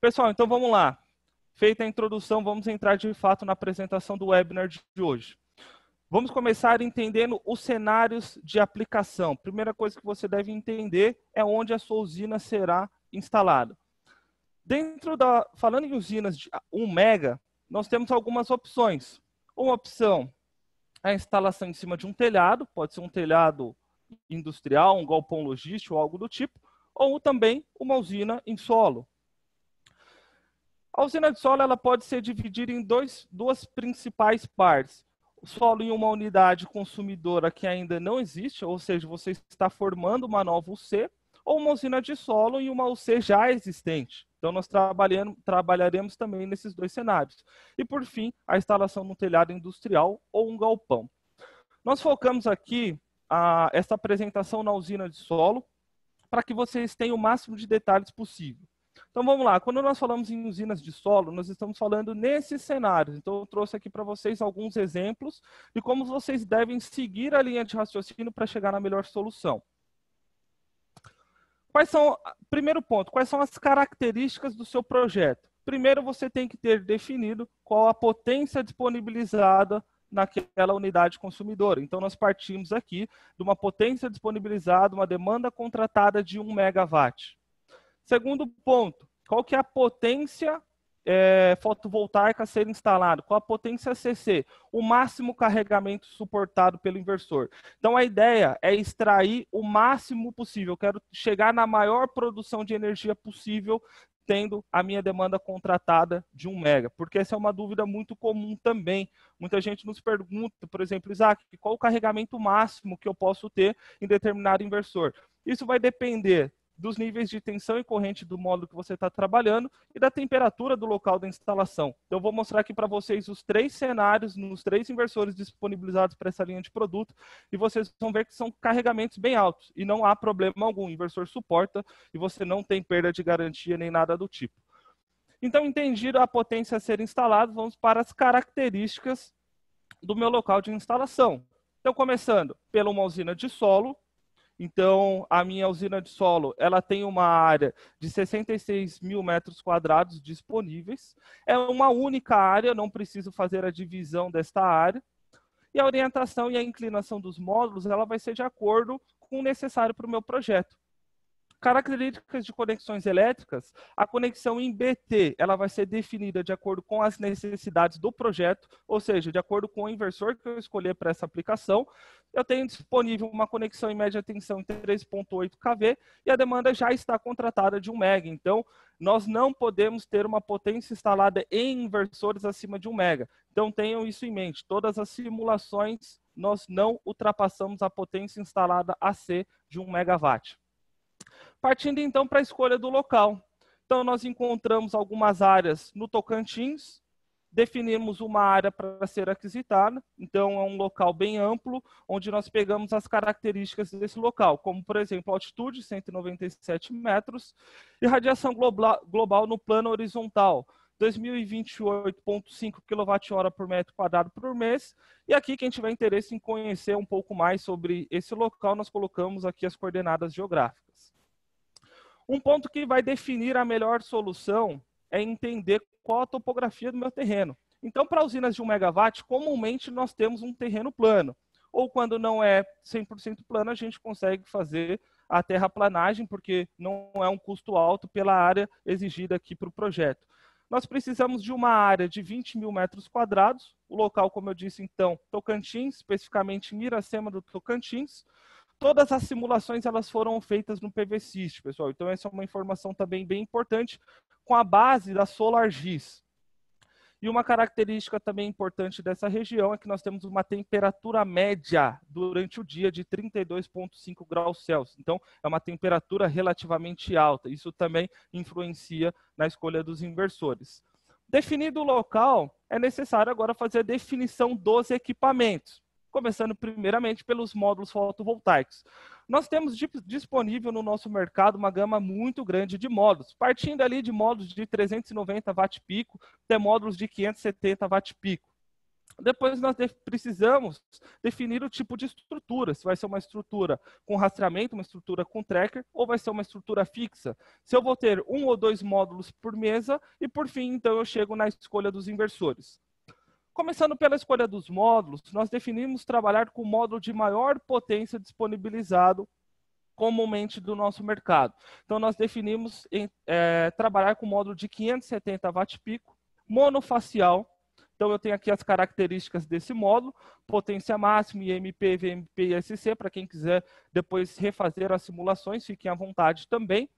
Pessoal, então vamos lá. Feita a introdução, vamos entrar de fato na apresentação do webinar de hoje. Vamos começar entendendo os cenários de aplicação. Primeira coisa que você deve entender é onde a sua usina será instalada. Dentro da, falando em usinas de 1 mega, nós temos algumas opções. Uma opção é a instalação em cima de um telhado, pode ser um telhado industrial, um galpão logístico, algo do tipo, ou também uma usina em solo. A usina de solo ela pode ser dividida em dois, duas principais partes. O solo em uma unidade consumidora que ainda não existe, ou seja, você está formando uma nova UC, ou uma usina de solo em uma UC já existente. Então, nós trabalharemos também nesses dois cenários. E, por fim, a instalação no telhado industrial ou um galpão. Nós focamos aqui a, essa apresentação na usina de solo para que vocês tenham o máximo de detalhes possível. Então vamos lá, quando nós falamos em usinas de solo, nós estamos falando nesses cenários. Então eu trouxe aqui para vocês alguns exemplos de como vocês devem seguir a linha de raciocínio para chegar na melhor solução. Quais são, primeiro ponto, quais são as características do seu projeto? Primeiro você tem que ter definido qual a potência disponibilizada naquela unidade consumidora. Então, nós partimos aqui de uma potência disponibilizada, uma demanda contratada de 1 megawatt. Segundo ponto, qual que é a potência é, fotovoltaica a ser instalado, qual a potência CC, o máximo carregamento suportado pelo inversor. Então a ideia é extrair o máximo possível, Eu quero chegar na maior produção de energia possível tendo a minha demanda contratada de 1 mega, porque essa é uma dúvida muito comum também. Muita gente nos pergunta, por exemplo, Isaac, qual o carregamento máximo que eu posso ter em determinado inversor? Isso vai depender dos níveis de tensão e corrente do módulo que você está trabalhando e da temperatura do local da instalação. Então, eu vou mostrar aqui para vocês os três cenários nos três inversores disponibilizados para essa linha de produto e vocês vão ver que são carregamentos bem altos e não há problema algum. O inversor suporta e você não tem perda de garantia nem nada do tipo. Então, entendido a potência a ser instalada, vamos para as características do meu local de instalação. Então, começando pela uma usina de solo, então, a minha usina de solo, ela tem uma área de 66 mil metros quadrados disponíveis. É uma única área, não preciso fazer a divisão desta área. E a orientação e a inclinação dos módulos, ela vai ser de acordo com o necessário para o meu projeto. Características de conexões elétricas, a conexão em BT ela vai ser definida de acordo com as necessidades do projeto, ou seja, de acordo com o inversor que eu escolher para essa aplicação. Eu tenho disponível uma conexão em média tensão em 3.8 kV e a demanda já está contratada de 1 mega. Então, nós não podemos ter uma potência instalada em inversores acima de 1 mega. Então tenham isso em mente. Todas as simulações nós não ultrapassamos a potência instalada AC de 1 megawatt. Partindo então para a escolha do local. Então, nós encontramos algumas áreas no Tocantins, definimos uma área para ser aquisitada, então é um local bem amplo, onde nós pegamos as características desse local, como, por exemplo, altitude, 197 metros, e radiação global no plano horizontal, 2028,5 kWh por metro quadrado por mês. E aqui, quem tiver interesse em conhecer um pouco mais sobre esse local, nós colocamos aqui as coordenadas geográficas. Um ponto que vai definir a melhor solução é entender qual a topografia do meu terreno. Então, para usinas de 1 megawatt, comumente nós temos um terreno plano. Ou quando não é 100% plano, a gente consegue fazer a terraplanagem, porque não é um custo alto pela área exigida aqui para o projeto. Nós precisamos de uma área de 20 mil metros quadrados, o local, como eu disse, então, Tocantins, especificamente Miracema do Tocantins todas as simulações elas foram feitas no PVSYS, pessoal. Então essa é uma informação também bem importante com a base da SolarGIS. E uma característica também importante dessa região é que nós temos uma temperatura média durante o dia de 32,5 graus Celsius. Então, é uma temperatura relativamente alta. Isso também influencia na escolha dos inversores. Definido o local, é necessário agora fazer a definição dos equipamentos começando primeiramente pelos módulos fotovoltaicos. Nós temos disponível no nosso mercado uma gama muito grande de módulos, partindo ali de módulos de 390 watt pico até módulos de 570 watt pico. Depois nós precisamos definir o tipo de estrutura, se vai ser uma estrutura com rastreamento, uma estrutura com tracker, ou vai ser uma estrutura fixa. Se eu vou ter um ou dois módulos por mesa, e por fim, então eu chego na escolha dos inversores. Começando pela escolha dos módulos, nós definimos trabalhar com o módulo de maior potência disponibilizado comumente do nosso mercado. Então, nós definimos em, é, trabalhar com o módulo de 570 watt-pico, monofacial. Então, eu tenho aqui as características desse módulo, potência máxima, IMP, VMP e SC, para quem quiser depois refazer as simulações, fiquem à vontade também.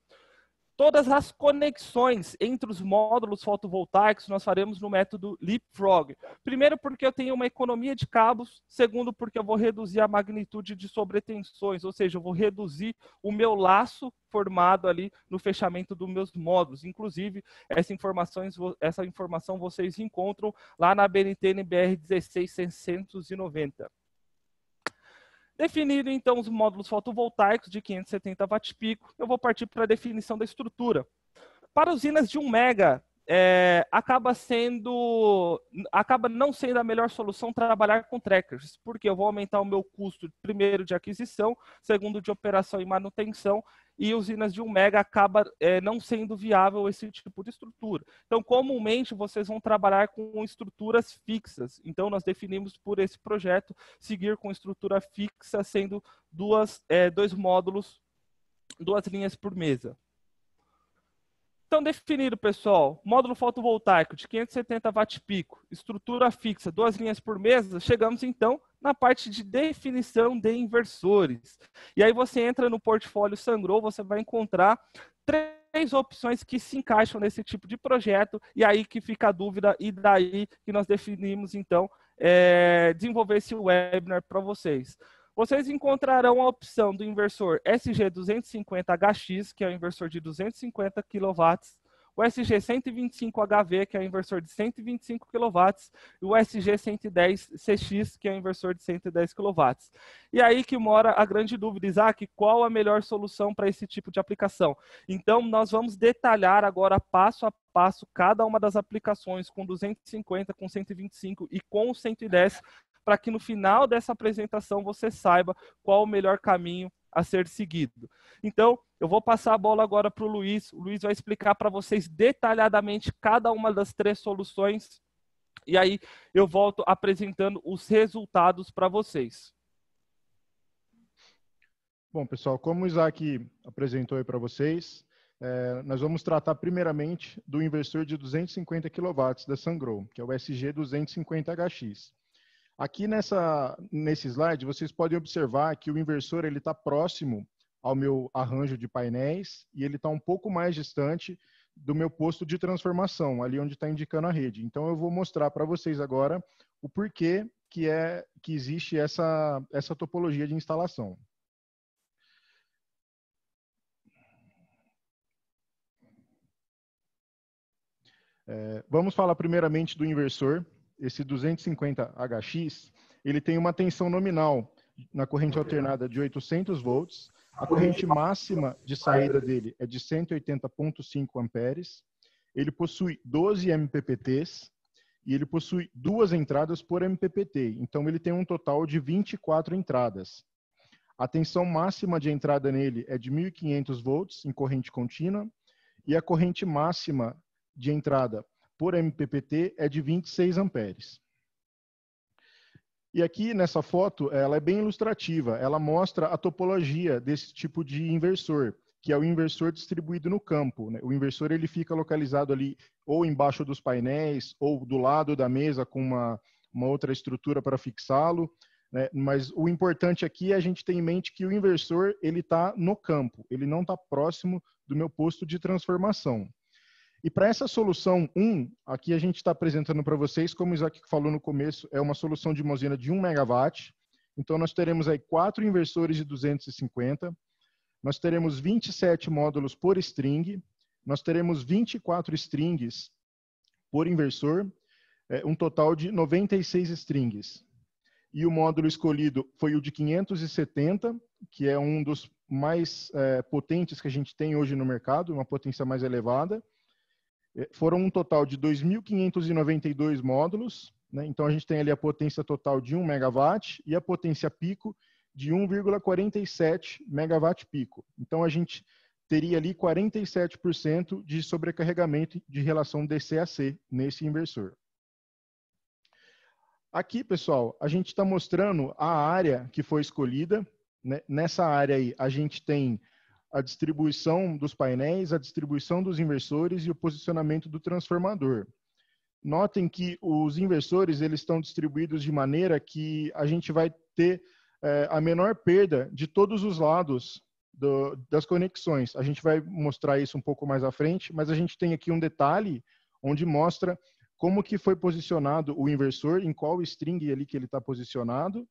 Todas as conexões entre os módulos fotovoltaicos nós faremos no método Leapfrog. Primeiro, porque eu tenho uma economia de cabos. Segundo, porque eu vou reduzir a magnitude de sobretensões, ou seja, eu vou reduzir o meu laço formado ali no fechamento dos meus módulos. Inclusive, essa, informações, essa informação vocês encontram lá na BNT NBR 16690. Definido então os módulos fotovoltaicos de 570 watt pico, eu vou partir para a definição da estrutura. Para usinas de 1 mega é, acaba sendo acaba não sendo a melhor solução trabalhar com trackers, porque eu vou aumentar o meu custo primeiro de aquisição, segundo de operação e manutenção, e usinas de 1 mega acaba é, não sendo viável esse tipo de estrutura. Então, comumente vocês vão trabalhar com estruturas fixas. Então, nós definimos por esse projeto seguir com estrutura fixa, sendo duas, é, dois módulos, duas linhas por mesa. Então, definido, pessoal, módulo fotovoltaico de 570 watts pico, estrutura fixa, duas linhas por mesa, chegamos então na parte de definição de inversores. E aí você entra no portfólio Sangro, você vai encontrar três opções que se encaixam nesse tipo de projeto, e aí que fica a dúvida, e daí que nós definimos, então, é, desenvolver esse webinar para vocês. Vocês encontrarão a opção do inversor SG250HX, que é o inversor de 250 kW, o SG125HV, que é o inversor de 125 kW, e o SG110CX, que é o inversor de 110 kW. E aí que mora a grande dúvida, Isaac, qual a melhor solução para esse tipo de aplicação? Então, nós vamos detalhar agora passo a passo cada uma das aplicações com 250, com 125 e com 110 para que no final dessa apresentação você saiba qual o melhor caminho a ser seguido. Então, eu vou passar a bola agora para o Luiz. O Luiz vai explicar para vocês detalhadamente cada uma das três soluções. E aí eu volto apresentando os resultados para vocês. Bom, pessoal, como o Isaac apresentou para vocês, é, nós vamos tratar primeiramente do inversor de 250 kW da Sangro, que é o SG250HX. Aqui nessa, nesse slide, vocês podem observar que o inversor está próximo ao meu arranjo de painéis e ele está um pouco mais distante do meu posto de transformação, ali onde está indicando a rede. Então eu vou mostrar para vocês agora o porquê que, é, que existe essa, essa topologia de instalação. É, vamos falar primeiramente do inversor esse 250HX, ele tem uma tensão nominal na corrente alternada de 800 volts, a corrente máxima de saída dele é de 180.5 amperes, ele possui 12 MPPTs e ele possui duas entradas por MPPT, então ele tem um total de 24 entradas. A tensão máxima de entrada nele é de 1500 volts em corrente contínua e a corrente máxima de entrada por MPPT é de 26 amperes. E aqui nessa foto, ela é bem ilustrativa, ela mostra a topologia desse tipo de inversor, que é o inversor distribuído no campo. Né? O inversor ele fica localizado ali ou embaixo dos painéis, ou do lado da mesa com uma, uma outra estrutura para fixá-lo. Né? Mas o importante aqui é a gente ter em mente que o inversor ele está no campo, ele não está próximo do meu posto de transformação. E para essa solução 1, aqui a gente está apresentando para vocês, como o Isaac falou no começo, é uma solução de Mozilla de 1 megawatt. Então, nós teremos aí quatro inversores de 250, nós teremos 27 módulos por string, nós teremos 24 strings por inversor, é, um total de 96 strings. E o módulo escolhido foi o de 570, que é um dos mais é, potentes que a gente tem hoje no mercado, uma potência mais elevada. É, foram um total de 2.592 módulos, né? então a gente tem ali a potência total de 1 megawatt e a potência pico de 1,47 megawatt pico. Então a gente teria ali 47% de sobrecarregamento de relação DC a C nesse inversor. Aqui, pessoal, a gente está mostrando a área que foi escolhida. Né? Nessa área aí, a gente tem a distribuição dos painéis, a distribuição dos inversores e o posicionamento do transformador. Notem que os inversores eles estão distribuídos de maneira que a gente vai ter é, a menor perda de todos os lados do, das conexões. A gente vai mostrar isso um pouco mais à frente, mas a gente tem aqui um detalhe onde mostra como que foi posicionado o inversor, em qual string ali que ele está posicionado,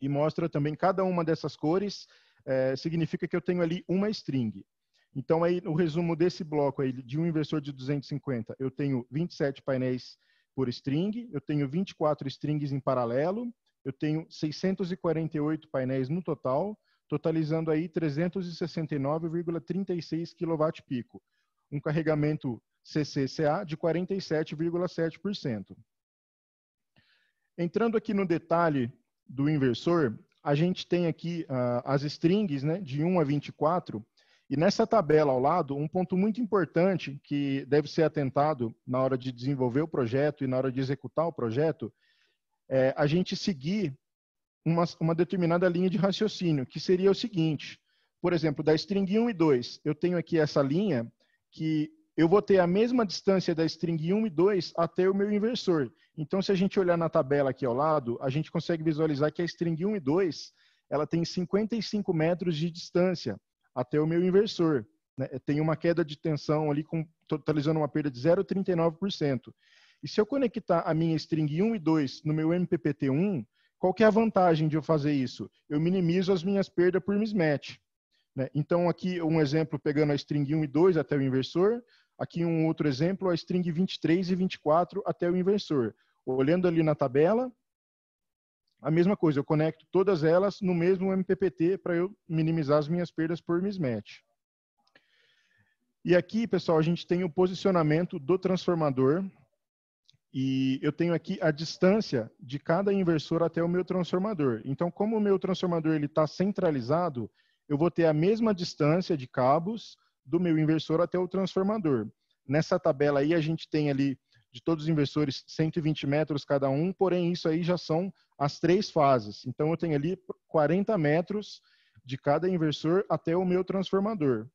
e mostra também cada uma dessas cores é, significa que eu tenho ali uma string. Então, aí, o resumo desse bloco aí, de um inversor de 250, eu tenho 27 painéis por string, eu tenho 24 strings em paralelo, eu tenho 648 painéis no total, totalizando aí 369,36 kWp, um carregamento CCCA de 47,7%. Entrando aqui no detalhe do inversor, a gente tem aqui uh, as strings né, de 1 a 24, e nessa tabela ao lado, um ponto muito importante que deve ser atentado na hora de desenvolver o projeto e na hora de executar o projeto, é a gente seguir uma, uma determinada linha de raciocínio, que seria o seguinte, por exemplo, da string 1 e 2, eu tenho aqui essa linha que eu vou ter a mesma distância da string 1 e 2 até o meu inversor. Então, se a gente olhar na tabela aqui ao lado, a gente consegue visualizar que a string 1 e 2 ela tem 55 metros de distância até o meu inversor. Né? Tem uma queda de tensão ali, com, totalizando uma perda de 0,39%. E se eu conectar a minha string 1 e 2 no meu MPPT1, qual que é a vantagem de eu fazer isso? Eu minimizo as minhas perdas por mismatch. Né? Então, aqui um exemplo pegando a string 1 e 2 até o inversor, Aqui um outro exemplo, a string 23 e 24 até o inversor. Olhando ali na tabela, a mesma coisa, eu conecto todas elas no mesmo MPPT para eu minimizar as minhas perdas por mismatch. E aqui, pessoal, a gente tem o posicionamento do transformador e eu tenho aqui a distância de cada inversor até o meu transformador. Então, como o meu transformador está centralizado, eu vou ter a mesma distância de cabos do meu inversor até o transformador. Nessa tabela aí, a gente tem ali de todos os inversores 120 metros cada um, porém isso aí já são as três fases. Então eu tenho ali 40 metros de cada inversor até o meu transformador.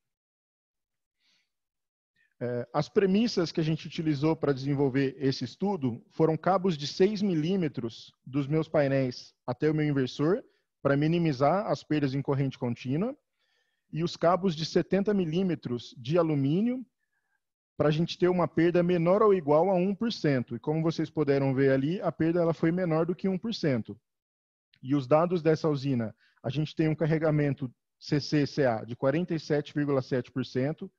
É, as premissas que a gente utilizou para desenvolver esse estudo foram cabos de 6 milímetros dos meus painéis até o meu inversor, para minimizar as perdas em corrente contínua e os cabos de 70 milímetros de alumínio para a gente ter uma perda menor ou igual a 1%. E como vocês puderam ver ali, a perda ela foi menor do que 1%. E os dados dessa usina, a gente tem um carregamento CCCA de 47,7%,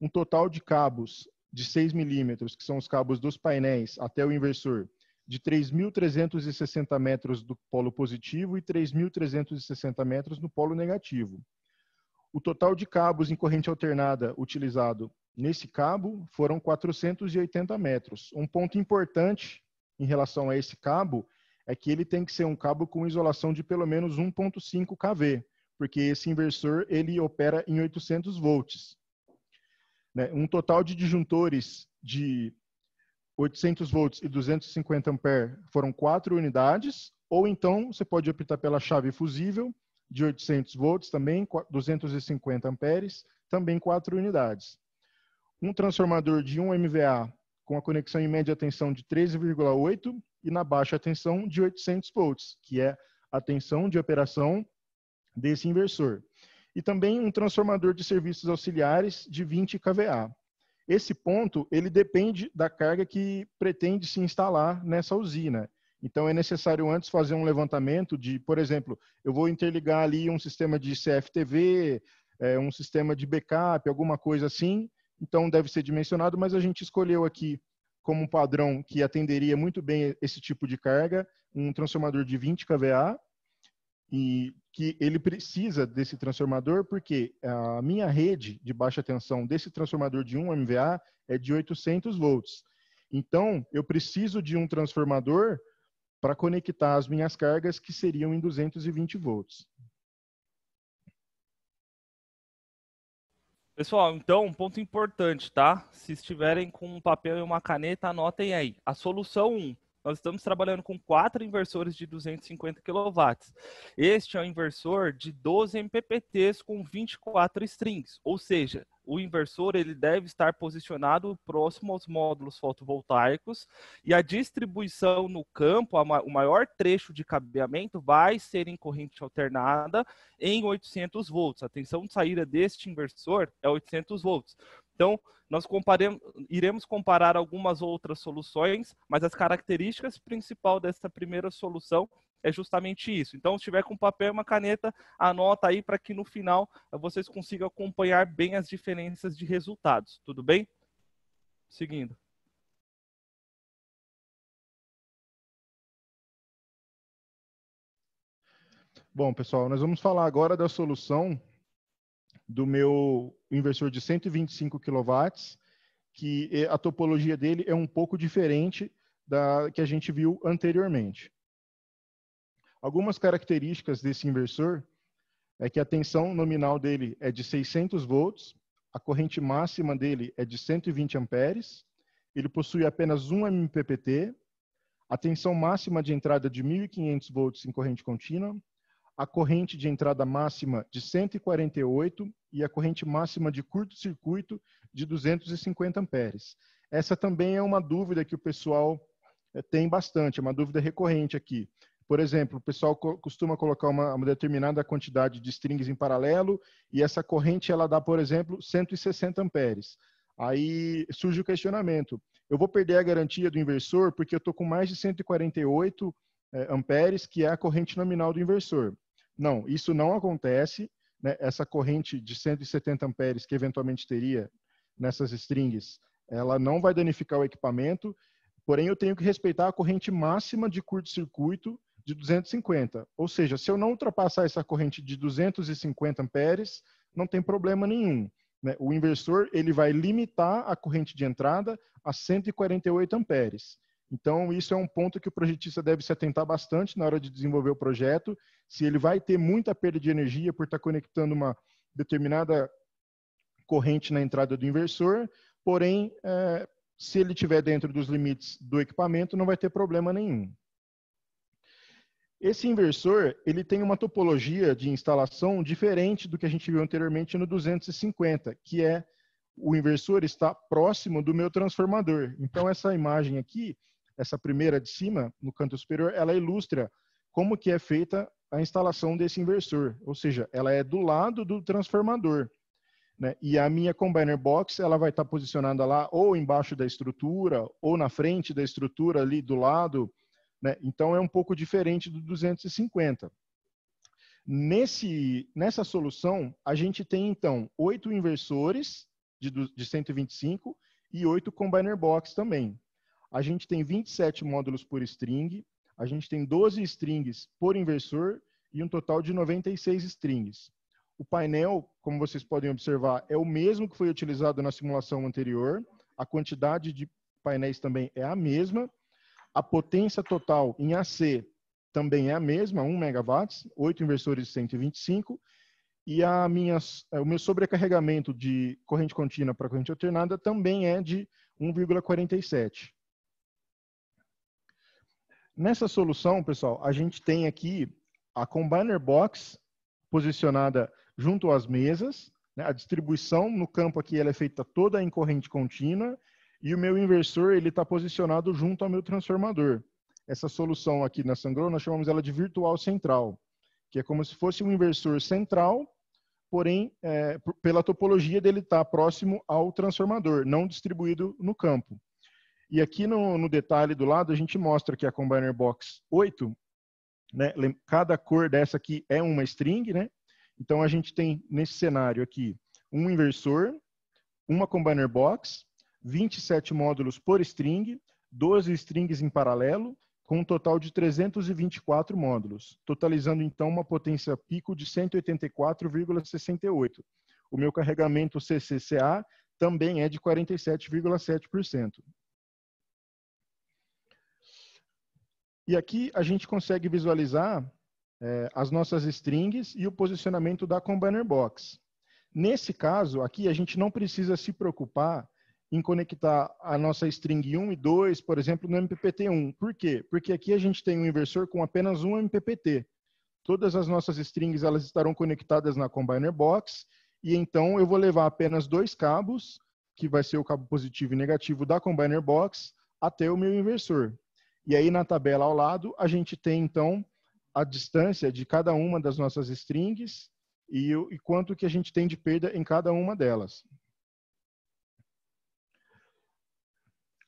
um total de cabos de 6 milímetros, que são os cabos dos painéis até o inversor, de 3.360 metros do polo positivo e 3.360 metros no polo negativo. O total de cabos em corrente alternada utilizado nesse cabo foram 480 metros. Um ponto importante em relação a esse cabo é que ele tem que ser um cabo com isolação de pelo menos 1.5 kV, porque esse inversor ele opera em 800 volts. Né? Um total de disjuntores de 800 volts e 250 ampere foram quatro unidades, ou então você pode optar pela chave fusível, de 800 volts também, 250 amperes, também quatro unidades. Um transformador de 1 MVA com a conexão em média tensão de 13,8 e na baixa tensão de 800 volts, que é a tensão de operação desse inversor. E também um transformador de serviços auxiliares de 20 kVA. Esse ponto, ele depende da carga que pretende se instalar nessa usina. Então, é necessário antes fazer um levantamento de, por exemplo, eu vou interligar ali um sistema de CFTV, é, um sistema de backup, alguma coisa assim. Então, deve ser dimensionado, mas a gente escolheu aqui como padrão que atenderia muito bem esse tipo de carga, um transformador de 20 kVA, e que ele precisa desse transformador porque a minha rede de baixa tensão desse transformador de 1 MVA é de 800 volts. Então, eu preciso de um transformador para conectar as minhas cargas que seriam em 220 volts. Pessoal, então, um ponto importante, tá? Se estiverem com um papel e uma caneta, anotem aí. A solução 1, nós estamos trabalhando com quatro inversores de 250 kW. Este é um inversor de 12 MPPTs com 24 strings, ou seja, o inversor ele deve estar posicionado próximo aos módulos fotovoltaicos e a distribuição no campo, ma o maior trecho de cabeamento vai ser em corrente alternada em 800 volts. A tensão de saída deste inversor é 800 volts. Então, nós iremos comparar algumas outras soluções, mas as características principal dessa primeira solução é justamente isso. Então, se tiver com papel e uma caneta, anota aí para que no final eh, vocês consigam acompanhar bem as diferenças de resultados. Tudo bem? Seguindo. Bom, pessoal, nós vamos falar agora da solução do meu inversor de 125 kW, que é, a topologia dele é um pouco diferente da que a gente viu anteriormente. Algumas características desse inversor é que a tensão nominal dele é de 600 volts, a corrente máxima dele é de 120 amperes, ele possui apenas 1 MPPT, a tensão máxima de entrada é de 1.500 volts em corrente contínua, a corrente de entrada máxima de 148 e a corrente máxima de curto-circuito de 250 amperes. Essa também é uma dúvida que o pessoal eh, tem bastante, é uma dúvida recorrente aqui. Por exemplo, o pessoal costuma colocar uma, uma, determinada quantidade de strings em paralelo e essa corrente ela dá, por exemplo, 160 amperes. Aí surge o questionamento: eu vou perder a garantia do inversor porque eu estou com mais de 148 eh, amperes, que é a corrente nominal do inversor. Não, isso não acontece. Né? Essa corrente de 170 amperes que eventualmente teria nessas strings, ela não vai danificar o equipamento, porém eu tenho que respeitar a corrente máxima de curto-circuito de 250. Ou seja, se eu não ultrapassar essa corrente de 250 amperes, não tem problema nenhum. Né? O inversor ele vai limitar a corrente de entrada a 148 amperes. Então, isso é um ponto que o projetista deve se atentar bastante na hora de desenvolver o projeto, se ele vai ter muita perda de energia por estar conectando uma determinada corrente na entrada do inversor, porém, é, se ele estiver dentro dos limites do equipamento, não vai ter problema nenhum. Esse inversor, ele tem uma topologia de instalação diferente do que a gente viu anteriormente no 250, que é o inversor está próximo do meu transformador. Então, essa imagem aqui essa primeira de cima, no canto superior, ela ilustra como que é feita a instalação desse inversor, ou seja, ela é do lado do transformador. Né? E a minha combiner box ela vai estar tá posicionada lá ou embaixo da estrutura ou na frente da estrutura ali do lado. Né? Então é um pouco diferente do 250. Nesse, nessa solução, a gente tem então oito inversores de, de 125 e oito combiner box também. A gente tem 27 módulos por string, a gente tem 12 strings por inversor e um total de 96 strings. O painel, como vocês podem observar, é o mesmo que foi utilizado na simulação anterior. A quantidade de painéis também é a mesma. A potência total em AC também é a mesma, 1 megawatts, 8 inversores de 125. E a minha, o meu sobrecarregamento de corrente contínua para corrente alternada também é de 1,47. Nessa solução, pessoal, a gente tem aqui a Combiner Box posicionada junto às mesas. Né? A distribuição no campo aqui ela é feita toda em corrente contínua e o meu inversor ele está posicionado junto ao meu transformador. Essa solução aqui na Sangro, nós chamamos ela de virtual central, que é como se fosse um inversor central, porém, é, pela topologia dele estar tá próximo ao transformador, não distribuído no campo. E aqui no, no, detalhe do lado, a gente mostra que a Combiner Box 8, né, cada cor dessa aqui é uma string, né? Então a gente tem nesse cenário aqui um inversor, uma Combiner Box, 27 módulos por string, 12 strings em paralelo, com um total de 324 módulos, totalizando então uma potência pico de 184,68. O meu carregamento CCCA também é de 47,7%. E aqui a gente consegue visualizar é, as nossas strings e o posicionamento da Combiner Box. Nesse caso, aqui a gente não precisa se preocupar em conectar a nossa string 1 e 2, por exemplo, no MPPT1. Por quê? Porque aqui a gente tem um inversor com apenas um MPPT. Todas as nossas strings elas estarão conectadas na Combiner Box e então eu vou levar apenas dois cabos, que vai ser o cabo positivo e negativo da Combiner Box, até o meu inversor. E aí na tabela ao lado, a gente tem então a distância de cada uma das nossas strings e, e quanto que a gente tem de perda em cada uma delas.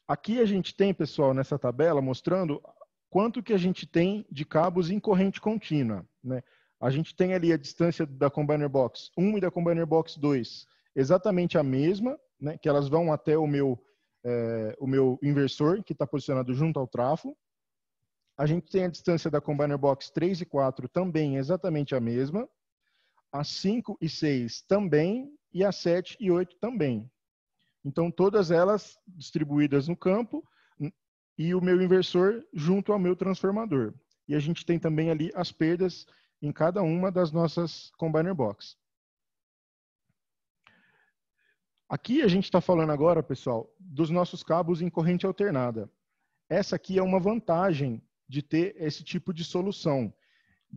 Aqui a gente tem, pessoal, nessa tabela mostrando quanto que a gente tem de cabos em corrente contínua. Né? A gente tem ali a distância da Combiner Box 1 e da Combiner Box 2 exatamente a mesma, né? que elas vão até o meu é, o meu inversor, que está posicionado junto ao trafo. A gente tem a distância da combiner box 3 e 4 também exatamente a mesma. A 5 e 6 também. E a 7 e 8 também. Então, todas elas distribuídas no campo e o meu inversor junto ao meu transformador. E a gente tem também ali as perdas em cada uma das nossas combiner boxes Aqui a gente está falando agora, pessoal, dos nossos cabos em corrente alternada. Essa aqui é uma vantagem de ter esse tipo de solução.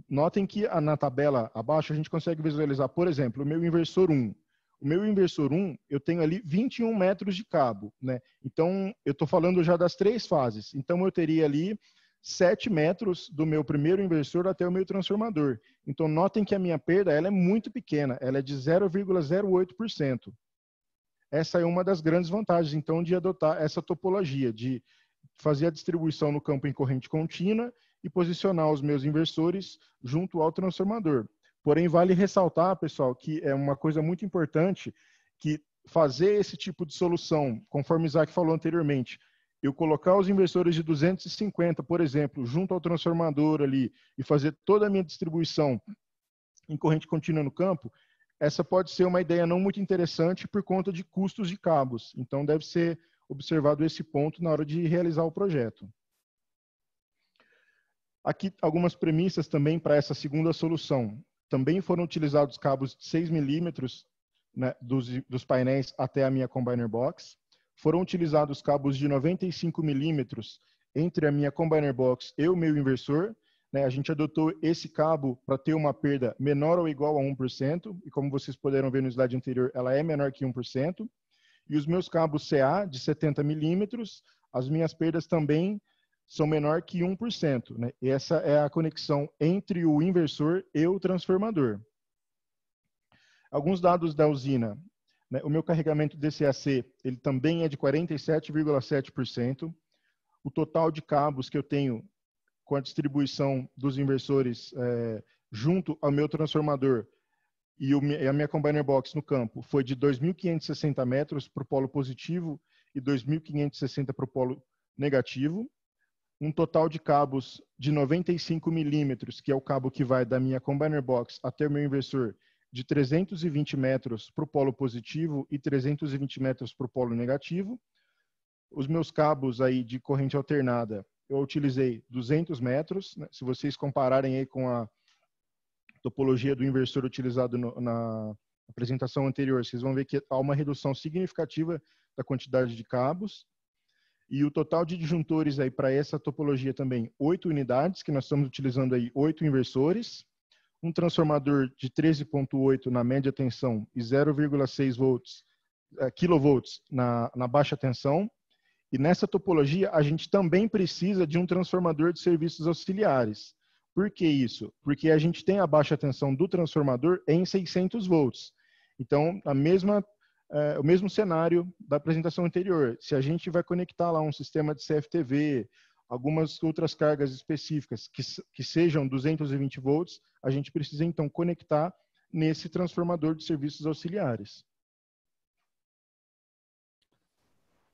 Notem que na tabela abaixo a gente consegue visualizar, por exemplo, o meu inversor 1. O meu inversor 1, eu tenho ali 21 metros de cabo. Né? Então, eu estou falando já das três fases. Então, eu teria ali 7 metros do meu primeiro inversor até o meu transformador. Então, notem que a minha perda ela é muito pequena, ela é de 0,08%. Essa é uma das grandes vantagens, então, de adotar essa topologia, de fazer a distribuição no campo em corrente contínua e posicionar os meus inversores junto ao transformador. Porém, vale ressaltar, pessoal, que é uma coisa muito importante que fazer esse tipo de solução, conforme o Isaac falou anteriormente, eu colocar os inversores de 250, por exemplo, junto ao transformador ali e fazer toda a minha distribuição em corrente contínua no campo, essa pode ser uma ideia não muito interessante por conta de custos de cabos. Então, deve ser observado esse ponto na hora de realizar o projeto. Aqui, algumas premissas também para essa segunda solução. Também foram utilizados cabos de 6 milímetros né, dos, dos painéis até a minha combiner box. Foram utilizados cabos de 95 milímetros entre a minha combiner box e o meu inversor, né? A gente adotou esse cabo para ter uma perda menor ou igual a 1%, e como vocês puderam ver no slide anterior, ela é menor que 1%. E os meus cabos CA de 70 milímetros, as minhas perdas também são menor que 1%. Né? E essa é a conexão entre o inversor e o transformador. Alguns dados da usina. Né? O meu carregamento DCAC ele também é de 47,7%. O total de cabos que eu tenho com a distribuição dos inversores é, junto ao meu transformador e, o, e, a minha combiner box no campo foi de 2.560 metros para o polo positivo e 2.560 para o polo negativo. Um total de cabos de 95 milímetros, que é o cabo que vai da minha combiner box até o meu inversor, de 320 metros para o polo positivo e 320 metros para o polo negativo. Os meus cabos aí de corrente alternada eu utilizei 200 metros. Né? Se vocês compararem aí com a topologia do inversor utilizado no, na apresentação anterior, vocês vão ver que há uma redução significativa da quantidade de cabos. E o total de disjuntores aí para essa topologia também, oito unidades, que nós estamos utilizando aí oito inversores, um transformador de 13.8 na média tensão e 0,6 volts, eh, kilovolts na, na baixa tensão, e nessa topologia, a gente também precisa de um transformador de serviços auxiliares. Por que isso? Porque a gente tem a baixa tensão do transformador em 600 volts. Então, a mesma, eh, o mesmo cenário da apresentação anterior. Se a gente vai conectar lá um sistema de CFTV, algumas outras cargas específicas que, que sejam 220 volts, a gente precisa então conectar nesse transformador de serviços auxiliares.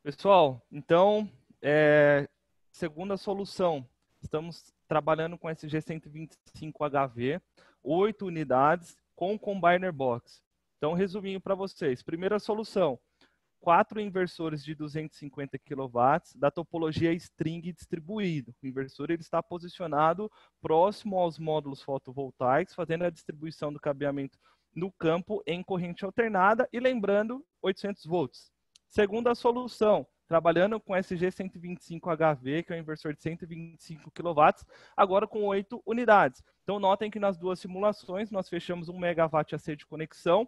Pessoal, então, é, segunda solução, estamos trabalhando com SG125HV, oito unidades com combiner box. Então, resuminho para vocês. Primeira solução, quatro inversores de 250 kW da topologia string distribuído. O inversor ele está posicionado próximo aos módulos fotovoltaicos, fazendo a distribuição do cabeamento no campo em corrente alternada e lembrando 800 volts. Segunda solução, trabalhando com SG125HV, que é um inversor de 125 kW, agora com 8 unidades. Então, notem que nas duas simulações nós fechamos 1 MW AC de conexão,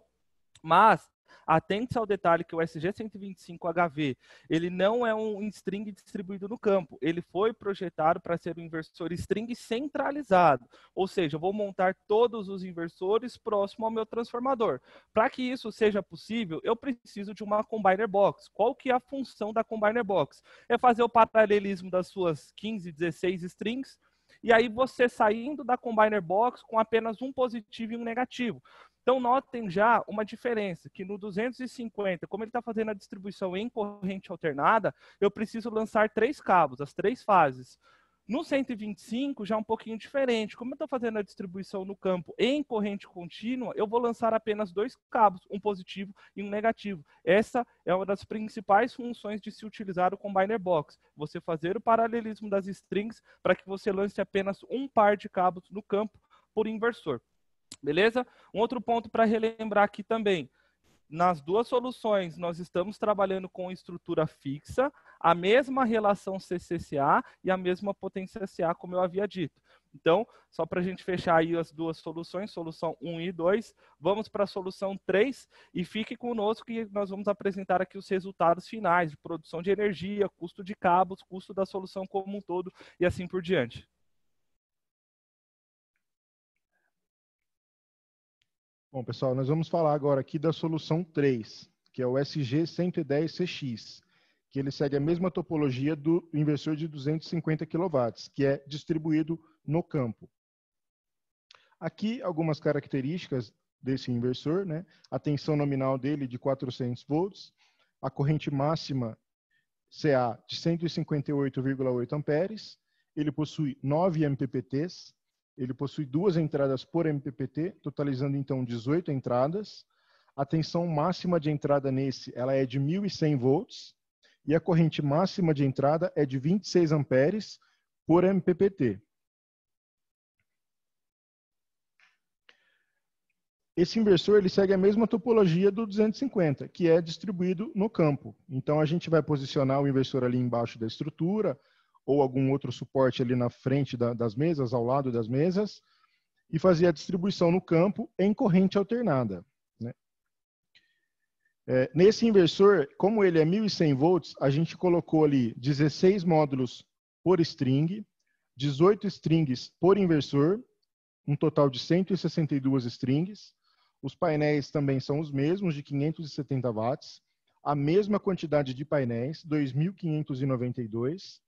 mas Atente-se ao detalhe que o SG125HV, ele não é um string distribuído no campo, ele foi projetado para ser um inversor string centralizado, ou seja, eu vou montar todos os inversores próximo ao meu transformador. Para que isso seja possível, eu preciso de uma combiner box. Qual que é a função da combiner box? É fazer o paralelismo das suas 15, 16 strings e aí você saindo da combiner box com apenas um positivo e um negativo. Então, notem já uma diferença, que no 250, como ele está fazendo a distribuição em corrente alternada, eu preciso lançar três cabos, as três fases. No 125 já é um pouquinho diferente. Como eu estou fazendo a distribuição no campo em corrente contínua, eu vou lançar apenas dois cabos, um positivo e um negativo. Essa é uma das principais funções de se utilizar o Combiner Box. Você fazer o paralelismo das strings para que você lance apenas um par de cabos no campo por inversor. Beleza? Um outro ponto para relembrar aqui também. Nas duas soluções, nós estamos trabalhando com estrutura fixa, a mesma relação CCCA e a mesma potência CA, como eu havia dito. Então, só para a gente fechar aí as duas soluções, solução 1 e 2, vamos para a solução 3 e fique conosco que nós vamos apresentar aqui os resultados finais de produção de energia, custo de cabos, custo da solução como um todo e assim por diante. Bom, pessoal, nós vamos falar agora aqui da solução 3, que é o SG110CX, que ele segue a mesma topologia do inversor de 250 kW, que é distribuído no campo. Aqui algumas características desse inversor, né? A tensão nominal dele de 400 volts, a corrente máxima CA de 158,8 amperes, ele possui 9 MPPTs, ele possui duas entradas por MPPT, totalizando então 18 entradas. A tensão máxima de entrada nesse ela é de 1.100 volts e a corrente máxima de entrada é de 26 amperes por MPPT. Esse inversor ele segue a mesma topologia do 250, que é distribuído no campo. Então a gente vai posicionar o inversor ali embaixo da estrutura, ou algum outro suporte ali na frente da, das mesas, ao lado das mesas, e fazia a distribuição no campo em corrente alternada. Né? É, nesse inversor, como ele é 1100 volts, a gente colocou ali 16 módulos por string, 18 strings por inversor, um total de 162 strings. Os painéis também são os mesmos, de 570 watts. A mesma quantidade de painéis, 2592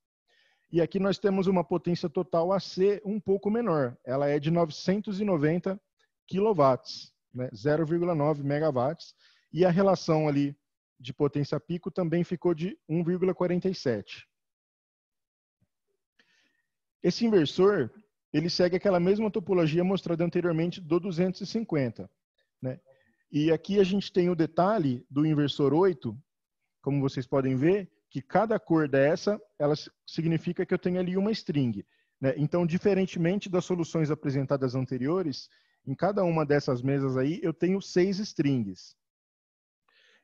e aqui nós temos uma potência total AC um pouco menor. Ela é de 990 quilowatts, né? 0,9 megawatts. E a relação ali de potência pico também ficou de 1,47. Esse inversor, ele segue aquela mesma topologia mostrada anteriormente do 250. Né? E aqui a gente tem o detalhe do inversor 8, como vocês podem ver, que cada cor dessa, ela significa que eu tenho ali uma string. Né? Então, diferentemente das soluções apresentadas anteriores, em cada uma dessas mesas aí, eu tenho seis strings.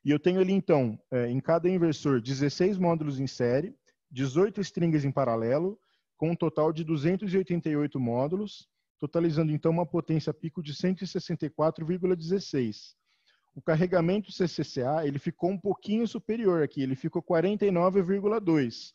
E eu tenho ali, então, é, em cada inversor, 16 módulos em série, 18 strings em paralelo, com um total de 288 módulos, totalizando, então, uma potência pico de 164,16 o carregamento CCCA ele ficou um pouquinho superior aqui, ele ficou 49,2.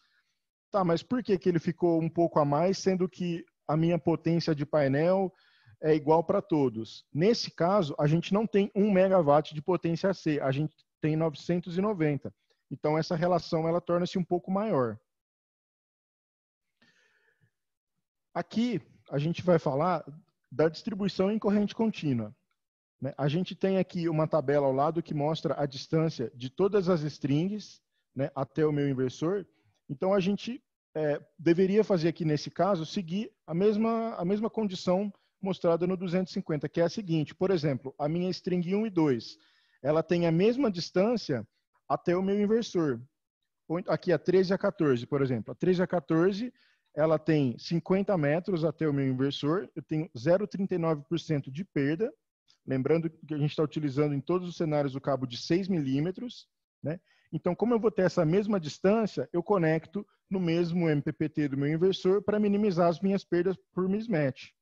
Tá, mas por que, que ele ficou um pouco a mais, sendo que a minha potência de painel é igual para todos? Nesse caso, a gente não tem 1 megawatt de potência C, a gente tem 990. Então, essa relação ela torna-se um pouco maior. Aqui, a gente vai falar da distribuição em corrente contínua. Né? A gente tem aqui uma tabela ao lado que mostra a distância de todas as strings né, até o meu inversor. Então, a gente é, deveria fazer aqui, nesse caso, seguir a mesma, a mesma condição mostrada no 250, que é a seguinte. Por exemplo, a minha string 1 e 2, ela tem a mesma distância até o meu inversor. Aqui a 13 e a 14, por exemplo. A 13 e a 14, ela tem 50 metros até o meu inversor. Eu tenho 0,39% de perda Lembrando que a gente está utilizando em todos os cenários o cabo de 6 milímetros, né? Então, como eu vou ter essa mesma distância, eu conecto no mesmo MPPT do meu inversor para minimizar as minhas perdas por mismatch.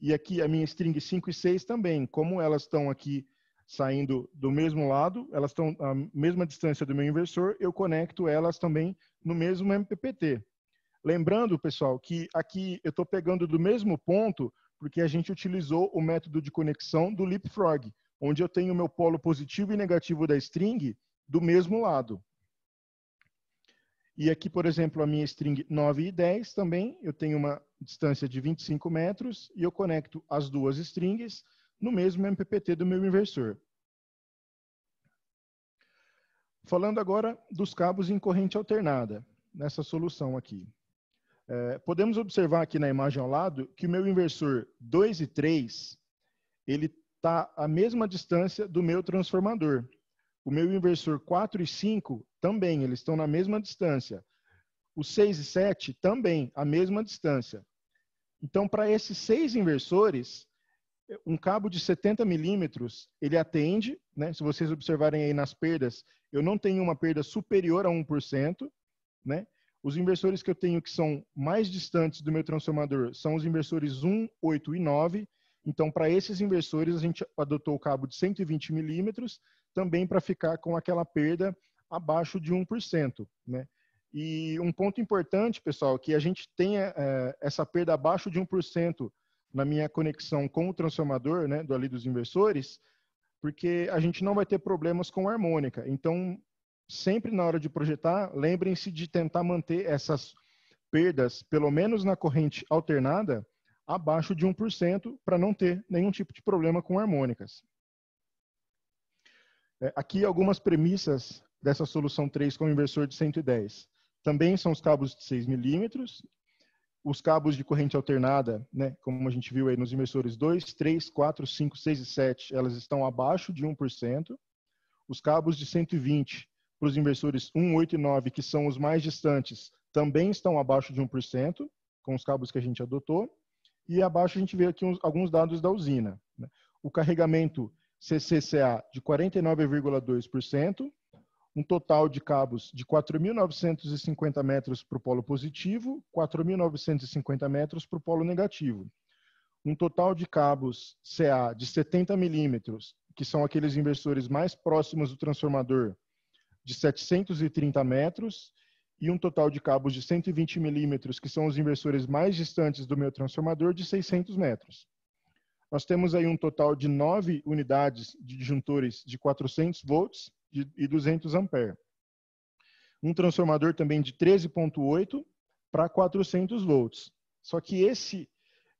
E aqui a minha string 5 e 6 também, como elas estão aqui saindo do mesmo lado, elas estão à mesma distância do meu inversor, eu conecto elas também no mesmo MPPT. Lembrando, pessoal, que aqui eu estou pegando do mesmo ponto porque a gente utilizou o método de conexão do leapfrog, onde eu tenho meu polo positivo e negativo da string do mesmo lado. E aqui, por exemplo, a minha string 9 e 10 também, eu tenho uma distância de 25 metros e eu conecto as duas strings no mesmo MPPT do meu inversor. Falando agora dos cabos em corrente alternada, nessa solução aqui. É, podemos observar aqui na imagem ao lado que o meu inversor 2 e 3, ele está à mesma distância do meu transformador. O meu inversor 4 e 5 também, eles estão na mesma distância. O 6 e 7 também, a mesma distância. Então, para esses seis inversores, um cabo de 70 milímetros, ele atende, né? se vocês observarem aí nas perdas, eu não tenho uma perda superior a 1%, né? Os inversores que eu tenho que são mais distantes do meu transformador são os inversores 1, 8 e 9. Então, para esses inversores, a gente adotou o cabo de 120 milímetros, também para ficar com aquela perda abaixo de 1%. Né? E um ponto importante, pessoal, que a gente tenha é, essa perda abaixo de 1% na minha conexão com o transformador, né, do ali dos inversores, porque a gente não vai ter problemas com a harmônica. Então, sempre na hora de projetar, lembrem-se de tentar manter essas perdas, pelo menos na corrente alternada, abaixo de 1%, para não ter nenhum tipo de problema com harmônicas. É, aqui algumas premissas dessa solução 3 com inversor de 110. Também são os cabos de 6 milímetros, os cabos de corrente alternada, né, como a gente viu aí nos inversores 2, 3, 4, 5, 6 e 7, elas estão abaixo de 1%. Os cabos de 120 milímetros, para os inversores 1, 8 e 9, que são os mais distantes, também estão abaixo de 1%, com os cabos que a gente adotou. E abaixo a gente vê aqui uns, alguns dados da usina. Né? O carregamento CCCA de 49,2%, um total de cabos de 4.950 metros para o polo positivo, 4.950 metros para o polo negativo. Um total de cabos CA de 70 milímetros, que são aqueles inversores mais próximos do transformador, de 730 metros e um total de cabos de 120 milímetros, que são os inversores mais distantes do meu transformador, de 600 metros. Nós temos aí um total de nove unidades de disjuntores de 400 volts e 200 ampere. Um transformador também de 13.8 para 400 volts. Só que esse,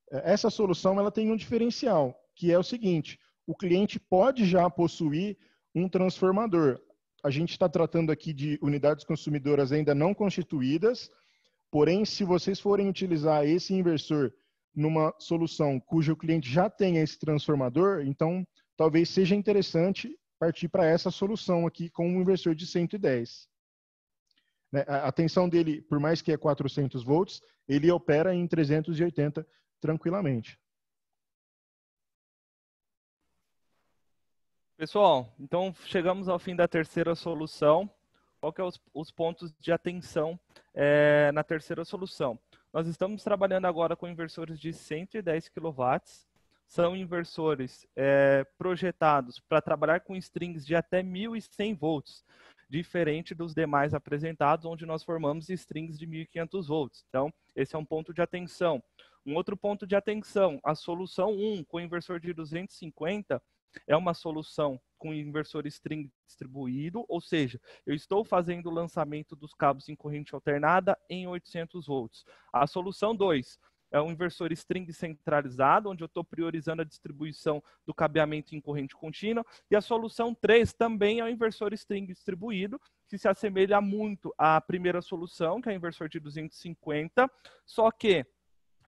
essa solução ela tem um diferencial, que é o seguinte, o cliente pode já possuir um transformador, a gente está tratando aqui de unidades consumidoras ainda não constituídas, porém, se vocês forem utilizar esse inversor numa solução cujo cliente já tenha esse transformador, então talvez seja interessante partir para essa solução aqui com um inversor de 110. Né, a tensão dele, por mais que é 400 volts, ele opera em 380 tranquilamente. Pessoal, então chegamos ao fim da terceira solução. Qual que é os, os pontos de atenção é, na terceira solução? Nós estamos trabalhando agora com inversores de 110 kW. São inversores é, projetados para trabalhar com strings de até 1.100 volts, diferente dos demais apresentados, onde nós formamos strings de 1.500 volts. Então, esse é um ponto de atenção. Um outro ponto de atenção, a solução 1 com inversor de 250 é uma solução com inversor string distribuído, ou seja, eu estou fazendo o lançamento dos cabos em corrente alternada em 800 volts. A solução 2 é um inversor string centralizado, onde eu estou priorizando a distribuição do cabeamento em corrente contínua. E a solução 3 também é um inversor string distribuído, que se assemelha muito à primeira solução, que é o inversor de 250, só que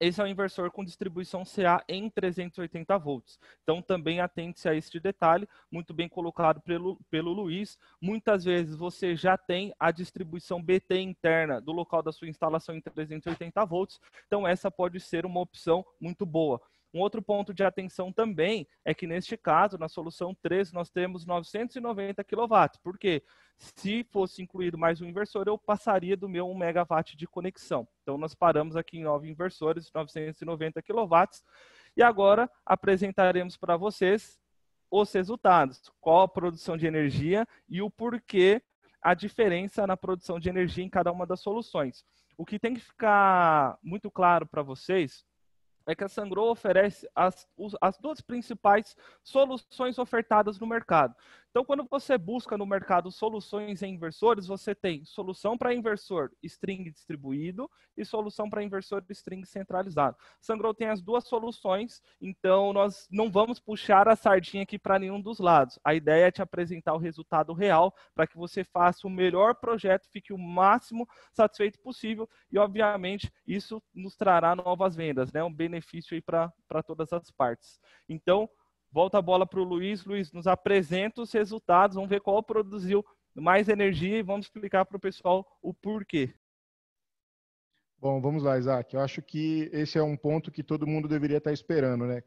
esse é o inversor com distribuição CA em 380 volts. Então, também atente-se a este detalhe, muito bem colocado pelo, pelo Luiz. Muitas vezes você já tem a distribuição BT interna do local da sua instalação em 380 volts, então essa pode ser uma opção muito boa. Um outro ponto de atenção também é que, neste caso, na solução 3, nós temos 990 kW, porque se fosse incluído mais um inversor, eu passaria do meu 1 MW de conexão. Então, nós paramos aqui em 9 inversores, 990 kW, e agora apresentaremos para vocês os resultados, qual a produção de energia e o porquê a diferença na produção de energia em cada uma das soluções. O que tem que ficar muito claro para vocês é que a Sangro oferece as, as duas principais soluções ofertadas no mercado, então, quando você busca no mercado soluções em inversores, você tem solução para inversor string distribuído e solução para inversor string centralizado. Sangrou tem as duas soluções, então nós não vamos puxar a sardinha aqui para nenhum dos lados. A ideia é te apresentar o resultado real para que você faça o melhor projeto, fique o máximo satisfeito possível e, obviamente, isso nos trará novas vendas, né? um benefício para todas as partes. Então, Volta a bola para o Luiz. Luiz, nos apresenta os resultados. Vamos ver qual produziu mais energia e vamos explicar para o pessoal o porquê. Bom, vamos lá, Isaac. Eu acho que esse é um ponto que todo mundo deveria estar esperando, né?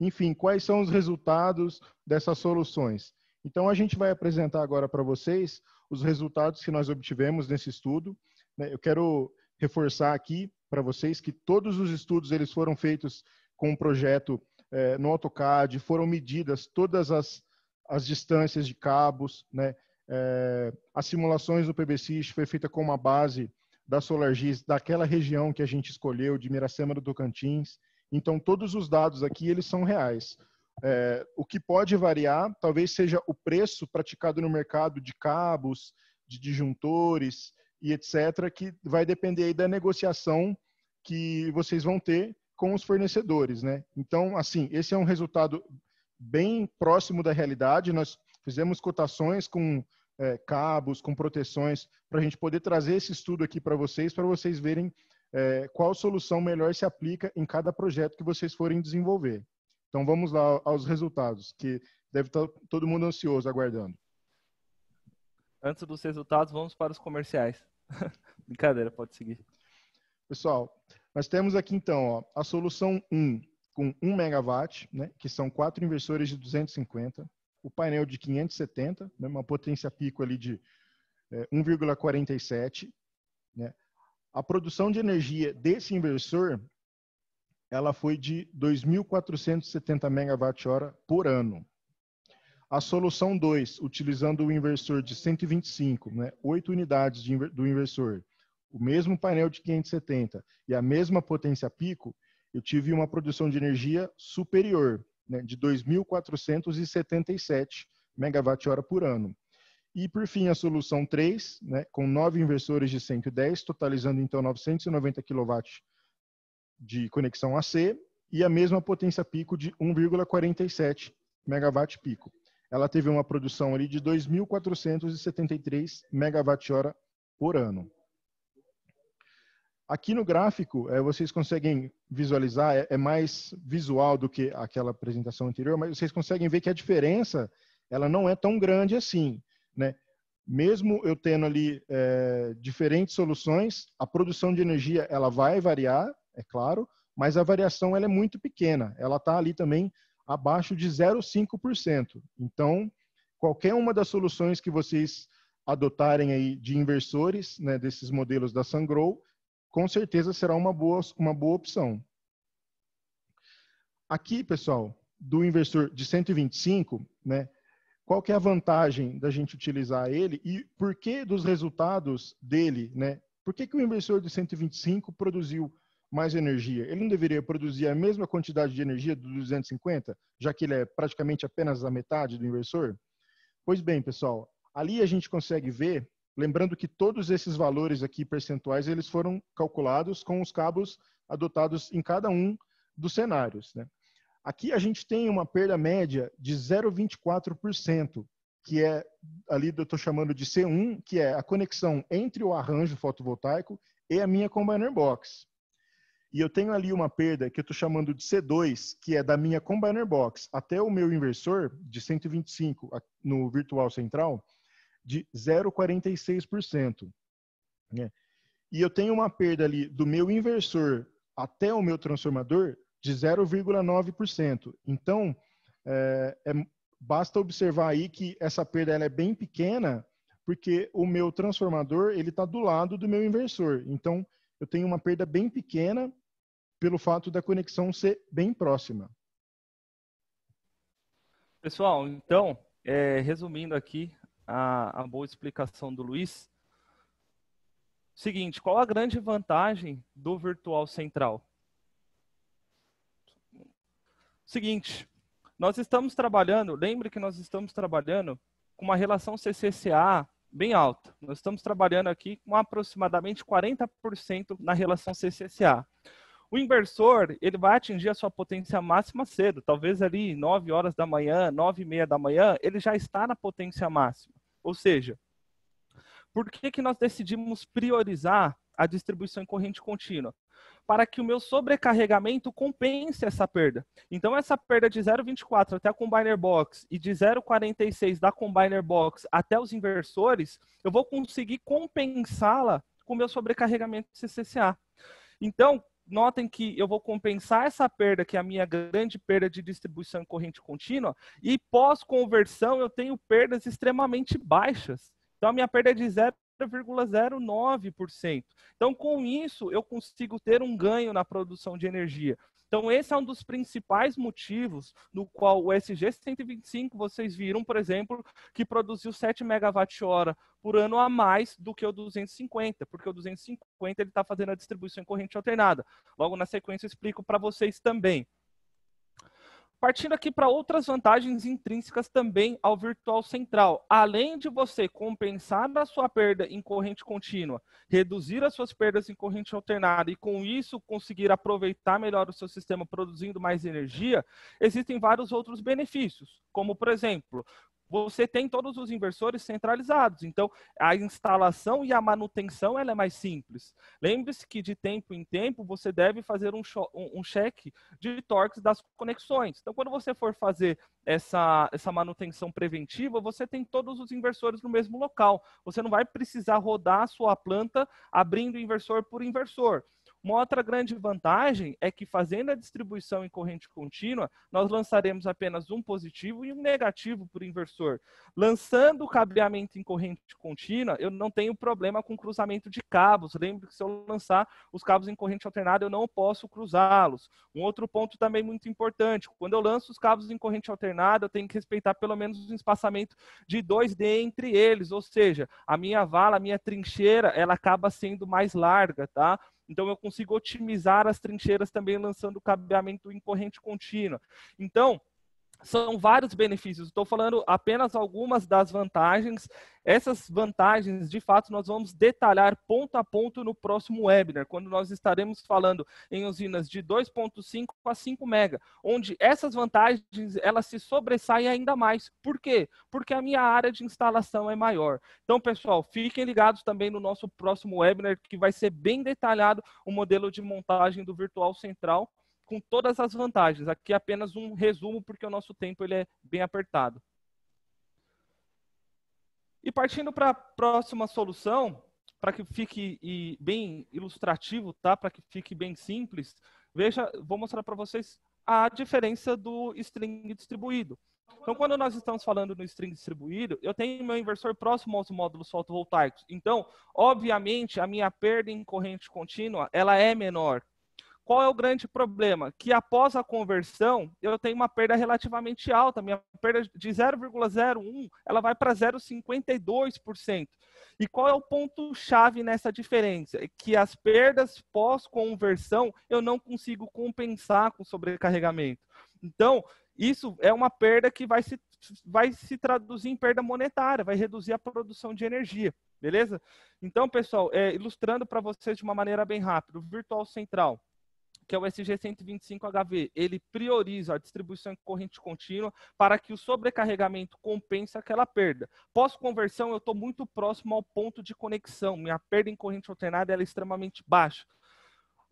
Enfim, quais são os resultados dessas soluções? Então, a gente vai apresentar agora para vocês os resultados que nós obtivemos nesse estudo. Né? Eu quero reforçar aqui para vocês que todos os estudos eles foram feitos com um projeto é, no AutoCAD, foram medidas todas as, as distâncias de cabos, né? É, as simulações do PBSIS foi feita com uma base da SolarGIS daquela região que a gente escolheu, de Miracema do Tocantins. Então, todos os dados aqui, eles são reais. É, o que pode variar, talvez seja o preço praticado no mercado de cabos, de disjuntores e etc., que vai depender aí da negociação que vocês vão ter com os fornecedores, né? Então, assim, esse é um resultado bem próximo da realidade. Nós fizemos cotações com é, cabos, com proteções, para a gente poder trazer esse estudo aqui para vocês, para vocês verem é, qual solução melhor se aplica em cada projeto que vocês forem desenvolver. Então, vamos lá aos resultados, que deve estar tá todo mundo ansioso aguardando. Antes dos resultados, vamos para os comerciais. Brincadeira, pode seguir. Pessoal, nós temos aqui, então, ó, a solução 1 com 1 megawatt, né, que são quatro inversores de 250, o painel de 570, né, uma potência pico ali de é, 1,47. Né. A produção de energia desse inversor ela foi de 2.470 megawatt-hora por ano. A solução 2, utilizando o inversor de 125, né, 8 unidades de, do inversor, o mesmo painel de 570 e a mesma potência pico, eu tive uma produção de energia superior, né, de 2.477 megawatt-hora por ano. E, por fim, a solução 3, né, com nove inversores de 110, totalizando então 990 kW de conexão AC e a mesma potência pico de 1,47 megawatt pico. Ela teve uma produção ali de 2.473 megawatt-hora por ano. Aqui no gráfico, é, vocês conseguem visualizar, é, é, mais visual do que aquela apresentação anterior, mas vocês conseguem ver que a diferença ela não é tão grande assim. Né? Mesmo eu tendo ali é, diferentes soluções, a produção de energia ela vai variar, é claro, mas a variação ela é muito pequena. Ela está ali também abaixo de 0,5%. Então, qualquer uma das soluções que vocês adotarem aí de inversores né, desses modelos da SunGrow, com certeza será uma boa, uma boa opção. Aqui, pessoal, do investidor de 125, né, qual que é a vantagem da gente utilizar ele e por que dos resultados dele, né? Por que, que o investidor de 125 produziu mais energia? Ele não deveria produzir a mesma quantidade de energia do 250, já que ele é praticamente apenas a metade do inversor? Pois bem, pessoal, ali a gente consegue ver Lembrando que todos esses valores aqui percentuais eles foram calculados com os cabos adotados em cada um dos cenários. Né? Aqui a gente tem uma perda média de 0,24%, que é ali eu estou chamando de C1, que é a conexão entre o arranjo fotovoltaico e a minha combiner box. E eu tenho ali uma perda que eu estou chamando de C2, que é da minha combiner box até o meu inversor de 125 no virtual central, de 0,46%. Né? E eu tenho uma perda ali do meu inversor até o meu transformador de 0,9%. Então, é, é, basta observar aí que essa perda ela é bem pequena, porque o meu transformador ele está do lado do meu inversor. Então, eu tenho uma perda bem pequena pelo fato da conexão ser bem próxima. Pessoal, então, é, resumindo aqui a, a boa explicação do Luiz. Seguinte, qual a grande vantagem do virtual central? Seguinte, nós estamos trabalhando, lembre que nós estamos trabalhando com uma relação CCCA bem alta. Nós estamos trabalhando aqui com aproximadamente 40% na relação CCCA. O inversor, ele vai atingir a sua potência máxima cedo, talvez ali 9 horas da manhã, 9 e meia da manhã, ele já está na potência máxima. Ou seja, por que, que nós decidimos priorizar a distribuição em corrente contínua? Para que o meu sobrecarregamento compense essa perda. Então, essa perda de 0,24 até a combiner box e de 0,46 da combiner box até os inversores, eu vou conseguir compensá-la com o meu sobrecarregamento CCCA. Então, notem que eu vou compensar essa perda, que é a minha grande perda de distribuição em corrente contínua, e pós-conversão eu tenho perdas extremamente baixas. Então, a minha perda é de 0,09%. Então, com isso, eu consigo ter um ganho na produção de energia. Então, esse é um dos principais motivos no qual o SG-125, vocês viram, por exemplo, que produziu 7 megawatt-hora por ano a mais do que o 250, porque o 250 ele está fazendo a distribuição em corrente alternada. Logo na sequência, eu explico para vocês também. Partindo aqui para outras vantagens intrínsecas também ao virtual central. Além de você compensar a sua perda em corrente contínua, reduzir as suas perdas em corrente alternada e com isso conseguir aproveitar melhor o seu sistema produzindo mais energia, existem vários outros benefícios, como por exemplo, você tem todos os inversores centralizados. Então, a instalação e a manutenção ela é mais simples. Lembre-se que de tempo em tempo você deve fazer um, um, cheque de torques das conexões. Então, quando você for fazer essa, essa manutenção preventiva, você tem todos os inversores no mesmo local. Você não vai precisar rodar a sua planta abrindo inversor por inversor. Uma outra grande vantagem é que, fazendo a distribuição em corrente contínua, nós lançaremos apenas um positivo e um negativo por inversor. Lançando o cabeamento em corrente contínua, eu não tenho problema com cruzamento de cabos. Lembre que se eu lançar os cabos em corrente alternada, eu não posso cruzá-los. Um outro ponto também muito importante: quando eu lanço os cabos em corrente alternada, eu tenho que respeitar pelo menos um espaçamento de 2D entre eles, ou seja, a minha vala, a minha trincheira, ela acaba sendo mais larga, tá? Então, eu consigo otimizar as trincheiras também lançando o cabeamento em corrente contínua. Então, são vários benefícios. Estou falando apenas algumas das vantagens. Essas vantagens, de fato, nós vamos detalhar ponto a ponto no próximo webinar, quando nós estaremos falando em usinas de 2.5 a 5 mega, onde essas vantagens elas se sobressaem ainda mais. Por quê? Porque a minha área de instalação é maior. Então, pessoal, fiquem ligados também no nosso próximo webinar, que vai ser bem detalhado o modelo de montagem do virtual central com todas as vantagens. Aqui é apenas um resumo, porque o nosso tempo ele é bem apertado. E partindo para a próxima solução, para que fique bem ilustrativo, tá? para que fique bem simples, veja, vou mostrar para vocês a diferença do string distribuído. Então, quando nós estamos falando no string distribuído, eu tenho meu inversor próximo aos módulos fotovoltaicos. Então, obviamente, a minha perda em corrente contínua, ela é menor. Qual é o grande problema? Que após a conversão, eu tenho uma perda relativamente alta. Minha perda de 0,01, ela vai para 0,52%. E qual é o ponto chave nessa diferença? É que as perdas pós conversão, eu não consigo compensar com sobrecarregamento. Então, isso é uma perda que vai se, vai se traduzir em perda monetária, vai reduzir a produção de energia, beleza? Então, pessoal, é, ilustrando para vocês de uma maneira bem rápida, o virtual central que é o SG125HV. Ele prioriza a distribuição em corrente contínua para que o sobrecarregamento compense aquela perda. Pós-conversão, eu estou muito próximo ao ponto de conexão. Minha perda em corrente alternada é extremamente baixa.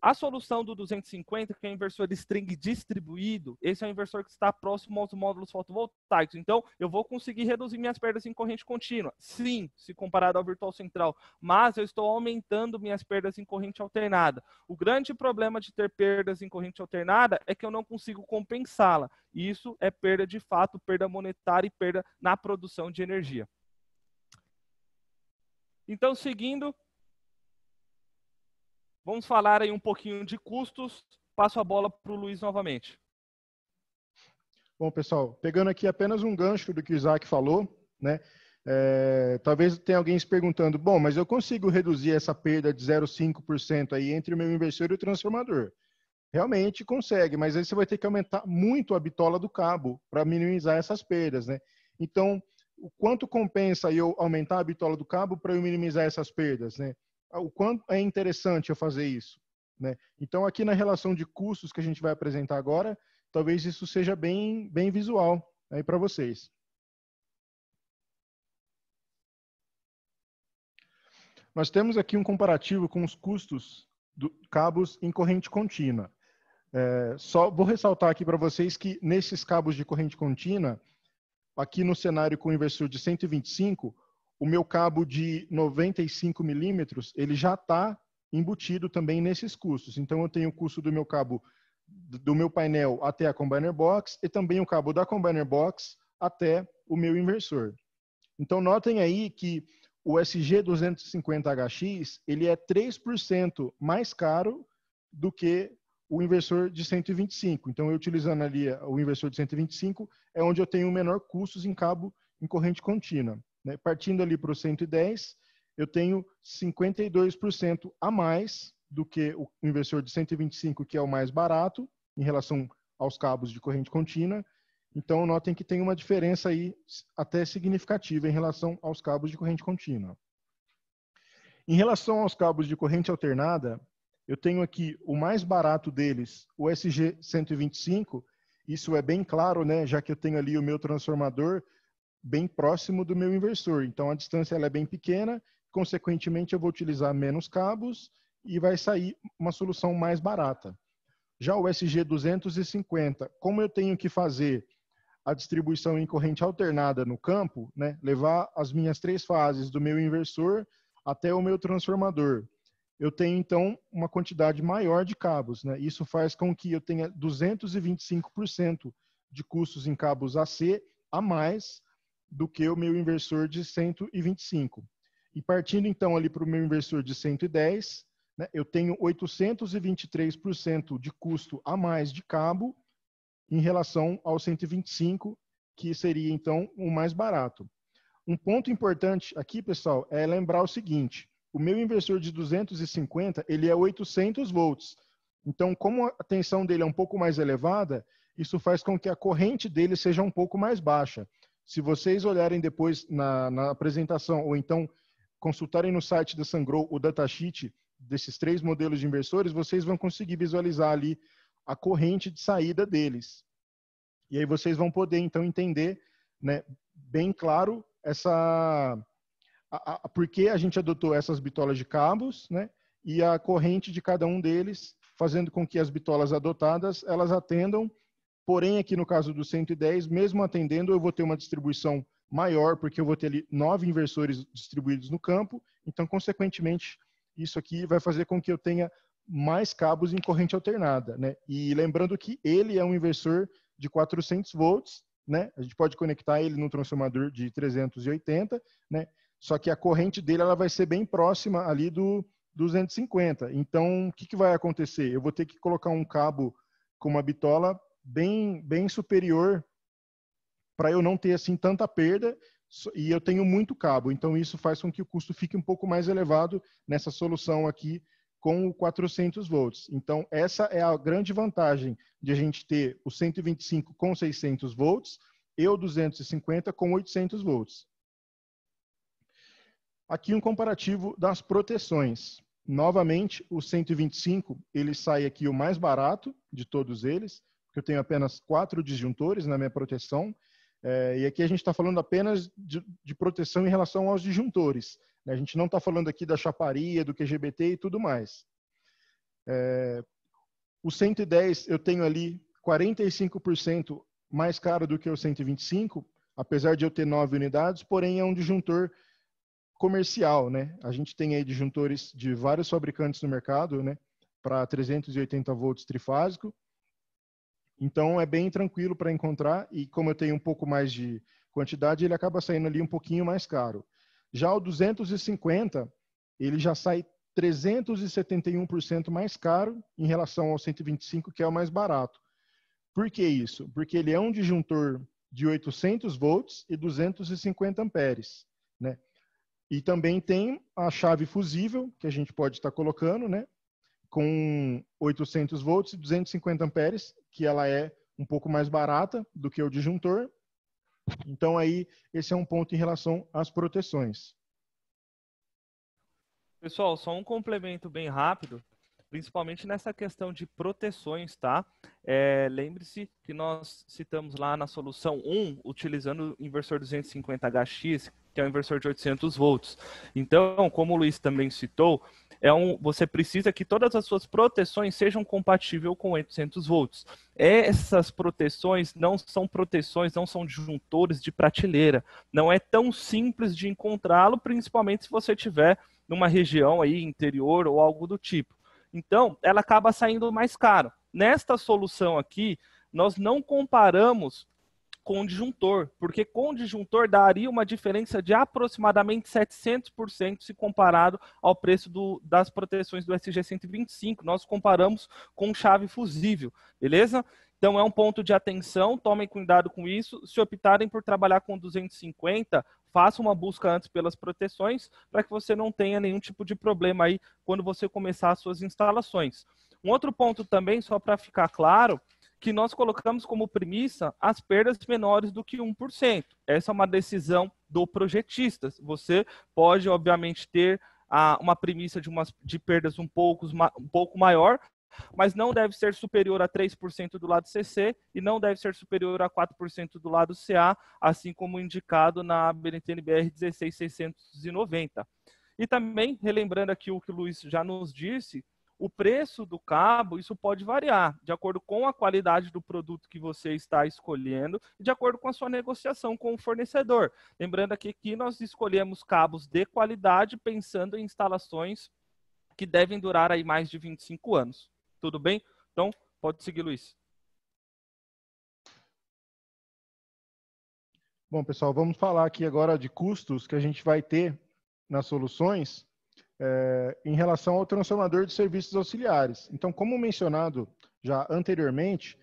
A solução do 250, que é o inversor de string distribuído, esse é o inversor que está próximo aos módulos fotovoltaicos. Então, eu vou conseguir reduzir minhas perdas em corrente contínua. Sim, se comparado ao virtual central, mas eu estou aumentando minhas perdas em corrente alternada. O grande problema de ter perdas em corrente alternada é que eu não consigo compensá-la. Isso é perda de fato, perda monetária e perda na produção de energia. Então, seguindo, Vamos falar aí um pouquinho de custos. Passo a bola para o Luiz novamente. Bom, pessoal, pegando aqui apenas um gancho do que o Isaac falou, né? É, talvez tenha alguém se perguntando, bom, mas eu consigo reduzir essa perda de 0,5% aí entre o meu investidor e o transformador. Realmente consegue, mas aí você vai ter que aumentar muito a bitola do cabo para minimizar essas perdas, né? Então, o quanto compensa eu aumentar a bitola do cabo para eu minimizar essas perdas, né? o quanto é interessante eu fazer isso. Né? Então, aqui na relação de custos que a gente vai apresentar agora, talvez isso seja bem, bem visual aí para vocês. Nós temos aqui um comparativo com os custos do cabos em corrente contínua. É, só vou ressaltar aqui para vocês que nesses cabos de corrente contínua, aqui no cenário com inversor de 125, o meu cabo de 95 milímetros, ele já está embutido também nesses custos. Então, eu tenho o custo do meu cabo, do meu painel até a combiner box e também o cabo da combiner box até o meu inversor. Então, notem aí que o SG250HX, ele é 3% mais caro do que o inversor de 125. Então, eu utilizando ali o inversor de 125, é onde eu tenho o menor custos em cabo em corrente contínua. Né? Partindo ali para o 110, eu tenho 52% a mais do que o investidor de 125, que é o mais barato, em relação aos cabos de corrente contínua. Então, notem que tem uma diferença aí até significativa em relação aos cabos de corrente contínua. Em relação aos cabos de corrente alternada, eu tenho aqui o mais barato deles, o SG125. Isso é bem claro, né? já que eu tenho ali o meu transformador bem próximo do meu inversor. Então a distância ela é bem pequena, consequentemente eu vou utilizar menos cabos e vai sair uma solução mais barata. Já o SG250, como eu tenho que fazer a distribuição em corrente alternada no campo, né, levar as minhas três fases do meu inversor até o meu transformador, eu tenho então uma quantidade maior de cabos. Né? Isso faz com que eu tenha 225% de custos em cabos AC a mais do que o meu inversor de 125. E partindo então ali para o meu inversor de 110, né, eu tenho 823% de custo a mais de cabo em relação ao 125, que seria então o mais barato. Um ponto importante aqui, pessoal, é lembrar o seguinte: o meu inversor de 250 ele é 800 volts. Então, como a tensão dele é um pouco mais elevada, isso faz com que a corrente dele seja um pouco mais baixa. Se vocês olharem depois na, na apresentação, ou então consultarem no site da Sangro o datasheet desses três modelos de inversores, vocês vão conseguir visualizar ali a corrente de saída deles. E aí vocês vão poder, então, entender né, bem claro essa a, a, por que a gente adotou essas bitolas de cabos né, e a corrente de cada um deles, fazendo com que as bitolas adotadas elas atendam Porém, aqui no caso do 110, mesmo atendendo, eu vou ter uma distribuição maior, porque eu vou ter ali nove inversores distribuídos no campo. Então, consequentemente, isso aqui vai fazer com que eu tenha mais cabos em corrente alternada. Né? E lembrando que ele é um inversor de 400 volts, né? a gente pode conectar ele no transformador de 380, né? só que a corrente dele ela vai ser bem próxima ali do 250. Então, o que, que vai acontecer? Eu vou ter que colocar um cabo com uma bitola bem, bem superior para eu não ter assim tanta perda e eu tenho muito cabo. Então isso faz com que o custo fique um pouco mais elevado nessa solução aqui com o 400 volts. Então essa é a grande vantagem de a gente ter o 125 com 600 volts e o 250 com 800 volts. Aqui um comparativo das proteções. Novamente, o 125 ele sai aqui o mais barato de todos eles, eu tenho apenas quatro disjuntores na minha proteção, é, e aqui a gente está falando apenas de, de, proteção em relação aos disjuntores. Né? A gente não está falando aqui da chaparia, do QGBT e tudo mais. É, o 110 eu tenho ali 45% mais caro do que o 125, apesar de eu ter nove unidades, porém é um disjuntor comercial, né? A gente tem aí disjuntores de vários fabricantes no mercado, né? Para 380 volts trifásico, então é bem tranquilo para encontrar e como eu tenho um pouco mais de quantidade, ele acaba saindo ali um pouquinho mais caro. Já o 250, ele já sai 371% mais caro em relação ao 125, que é o mais barato. Por que isso? Porque ele é um disjuntor de 800 volts e 250 amperes, né? E também tem a chave fusível que a gente pode estar colocando, né? Com 800 volts e 250 amperes que ela é um pouco mais barata do que o disjuntor. Então aí esse é um ponto em relação às proteções. Pessoal, só um complemento bem rápido, principalmente nessa questão de proteções, tá? É, Lembre-se que nós citamos lá na solução 1, utilizando o inversor 250HX, que é um inversor de 800 volts. Então, como o Luiz também citou, é um, você precisa que todas as suas proteções sejam compatíveis com 800 volts. Essas proteções não são proteções, não são disjuntores de prateleira. Não é tão simples de encontrá-lo, principalmente se você tiver numa região aí interior ou algo do tipo. Então, ela acaba saindo mais caro. Nesta solução aqui, nós não comparamos com disjuntor, porque com disjuntor daria uma diferença de aproximadamente 700% se comparado ao preço do, das proteções do SG125. Nós comparamos com chave fusível, beleza? Então é um ponto de atenção, tomem cuidado com isso. Se optarem por trabalhar com 250, faça uma busca antes pelas proteções para que você não tenha nenhum tipo de problema aí quando você começar as suas instalações. Um outro ponto também, só para ficar claro, que nós colocamos como premissa as perdas menores do que 1%. Essa é uma decisão do projetista. Você pode, obviamente, ter a, ah, uma premissa de, umas, de perdas um pouco, um pouco maior, mas não deve ser superior a 3% do lado CC e não deve ser superior a 4% do lado CA, assim como indicado na BNTNBR 16690. E também, relembrando aqui o que o Luiz já nos disse, o preço do cabo, isso pode variar, de acordo com a qualidade do produto que você está escolhendo, e de acordo com a sua negociação com o fornecedor. Lembrando aqui que nós escolhemos cabos de qualidade pensando em instalações que devem durar aí mais de 25 anos. Tudo bem? Então, pode seguir, Luiz. Bom, pessoal, vamos falar aqui agora de custos que a gente vai ter nas soluções é, em relação ao transformador de serviços auxiliares. Então, como mencionado já anteriormente,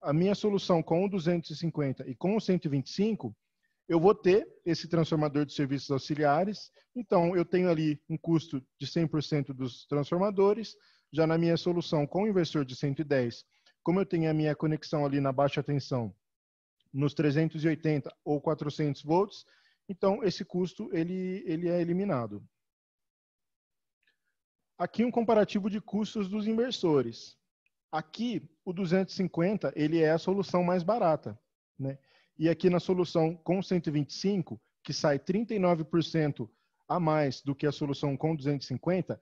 a minha solução com o 250 e com o 125, eu vou ter esse transformador de serviços auxiliares. Então, eu tenho ali um custo de 100% dos transformadores. Já na minha solução com o inversor de 110, como eu tenho a minha conexão ali na baixa tensão nos 380 ou 400 volts, então esse custo ele, ele é eliminado. Aqui um comparativo de custos dos inversores. Aqui, o 250, ele é a solução mais barata. Né? E aqui na solução com 125, que sai 39% a mais do que a solução com 250,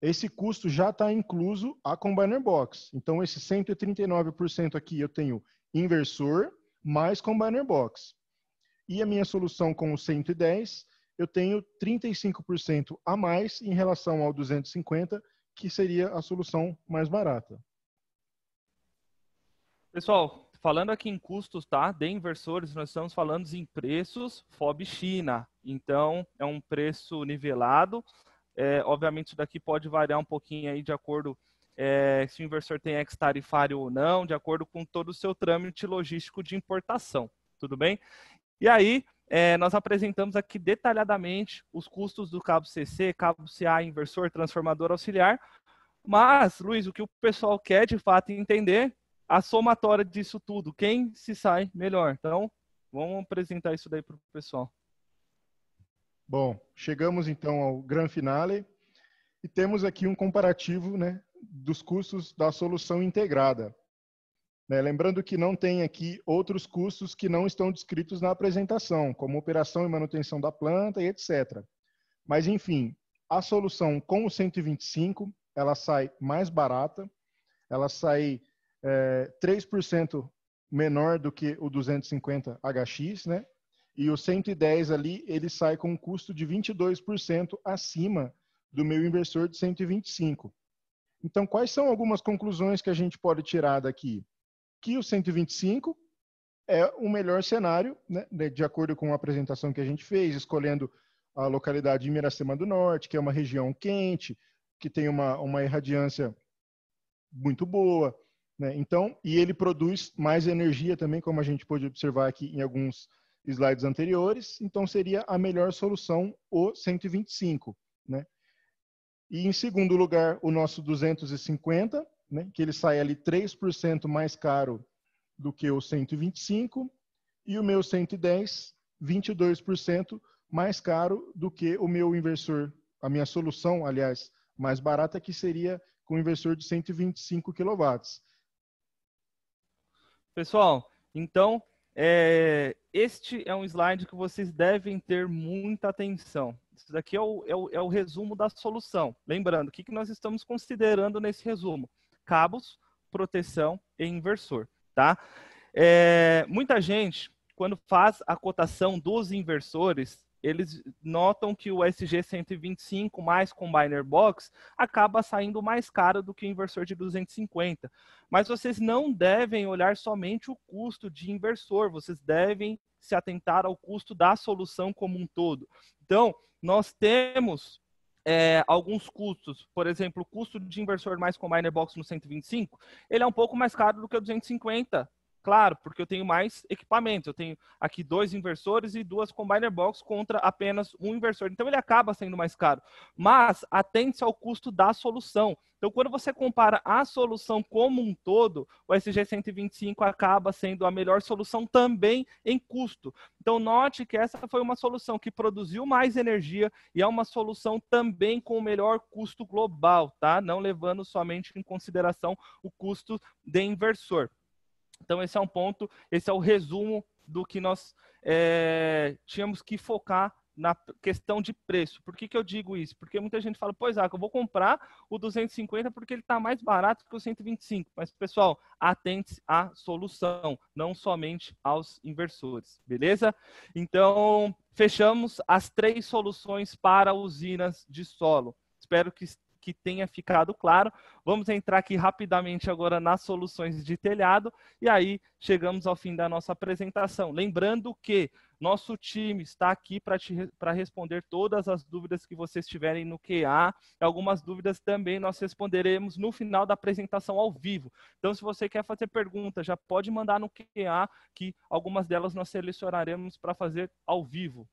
esse custo já está incluso a Combiner Box. Então, esse 139% aqui eu tenho inversor mais Combiner Box. E a minha solução com 110 eu tenho 35% a mais em relação ao 250, que seria a solução mais barata. Pessoal, falando aqui em custos, tá? De inversores, nós estamos falando em preços FOB China. Então, é um preço nivelado. É, obviamente, isso daqui pode variar um pouquinho aí de acordo é, se o inversor tem ex-tarifário ou não, de acordo com todo o seu trâmite logístico de importação. Tudo bem? E aí, é, nós apresentamos aqui detalhadamente os custos do cabo CC, cabo CA, inversor, transformador auxiliar. Mas, Luiz, o que o pessoal quer de fato entender a somatória disso tudo, quem se sai melhor. Então, vamos apresentar isso daí para o pessoal. Bom, chegamos então ao grande finale e temos aqui um comparativo né, dos custos da solução integrada. Né? Lembrando que não tem aqui outros custos que não estão descritos na apresentação, como operação e manutenção da planta e etc. Mas, enfim, a solução com o 125, ela sai mais barata, ela sai é, 3% menor do que o 250 HX, né? E o 110 ali, ele sai com um custo de 22% acima do meu inversor de 125. Então, quais são algumas conclusões que a gente pode tirar daqui? que o 125 é o melhor cenário, né, né, de acordo com a apresentação que a gente fez, escolhendo a localidade de Miracema do Norte, que é uma região quente, que tem uma, uma irradiância muito boa. Né? Então, e ele produz mais energia também, como a gente pôde observar aqui em alguns slides anteriores. Então, seria a melhor solução o 125. Né? E em segundo lugar, o nosso 250, né, que ele sai ali 3% mais caro do que o 125 e o meu 110, 22% mais caro do que o meu inversor, a minha solução, aliás, mais barata, que seria com o inversor de 125 kW. Pessoal, então, é, este é um slide que vocês devem ter muita atenção. Isso daqui é o, é o, é o resumo da solução. Lembrando, o que, que nós estamos considerando nesse resumo? cabos, proteção e inversor, tá? É, muita gente, quando faz a cotação dos inversores, eles notam que o SG125 mais Combiner Box acaba saindo mais caro do que o inversor de 250. Mas vocês não devem olhar somente o custo de inversor, vocês devem se atentar ao custo da solução como um todo. Então, nós temos é, alguns custos, por exemplo, o custo de inversor mais combiner box no 125, ele é um pouco mais caro do que o 250 Claro, porque eu tenho mais equipamento. Eu tenho aqui dois inversores e duas combiner box contra apenas um inversor. Então ele acaba sendo mais caro. Mas atente-se ao custo da solução. Então, quando você compara a solução como um todo, o SG125 acaba sendo a melhor solução também em custo. Então, note que essa foi uma solução que produziu mais energia e é uma solução também com o melhor custo global, tá? Não levando somente em consideração o custo de inversor. Então, esse é um ponto, esse é o resumo do que nós é, tínhamos que focar na questão de preço. Por que, que eu digo isso? Porque muita gente fala, pois é, eu vou comprar o 250 porque ele está mais barato que o 125. Mas, pessoal, atente à solução, não somente aos inversores, beleza? Então, fechamos as três soluções para usinas de solo. Espero que que tenha ficado claro. Vamos entrar aqui rapidamente agora nas soluções de telhado e aí chegamos ao fim da nossa apresentação. Lembrando que nosso time está aqui para responder todas as dúvidas que vocês tiverem no QA. Algumas dúvidas também nós responderemos no final da apresentação ao vivo. Então, se você quer fazer perguntas, já pode mandar no QA, que algumas delas nós selecionaremos para fazer ao vivo,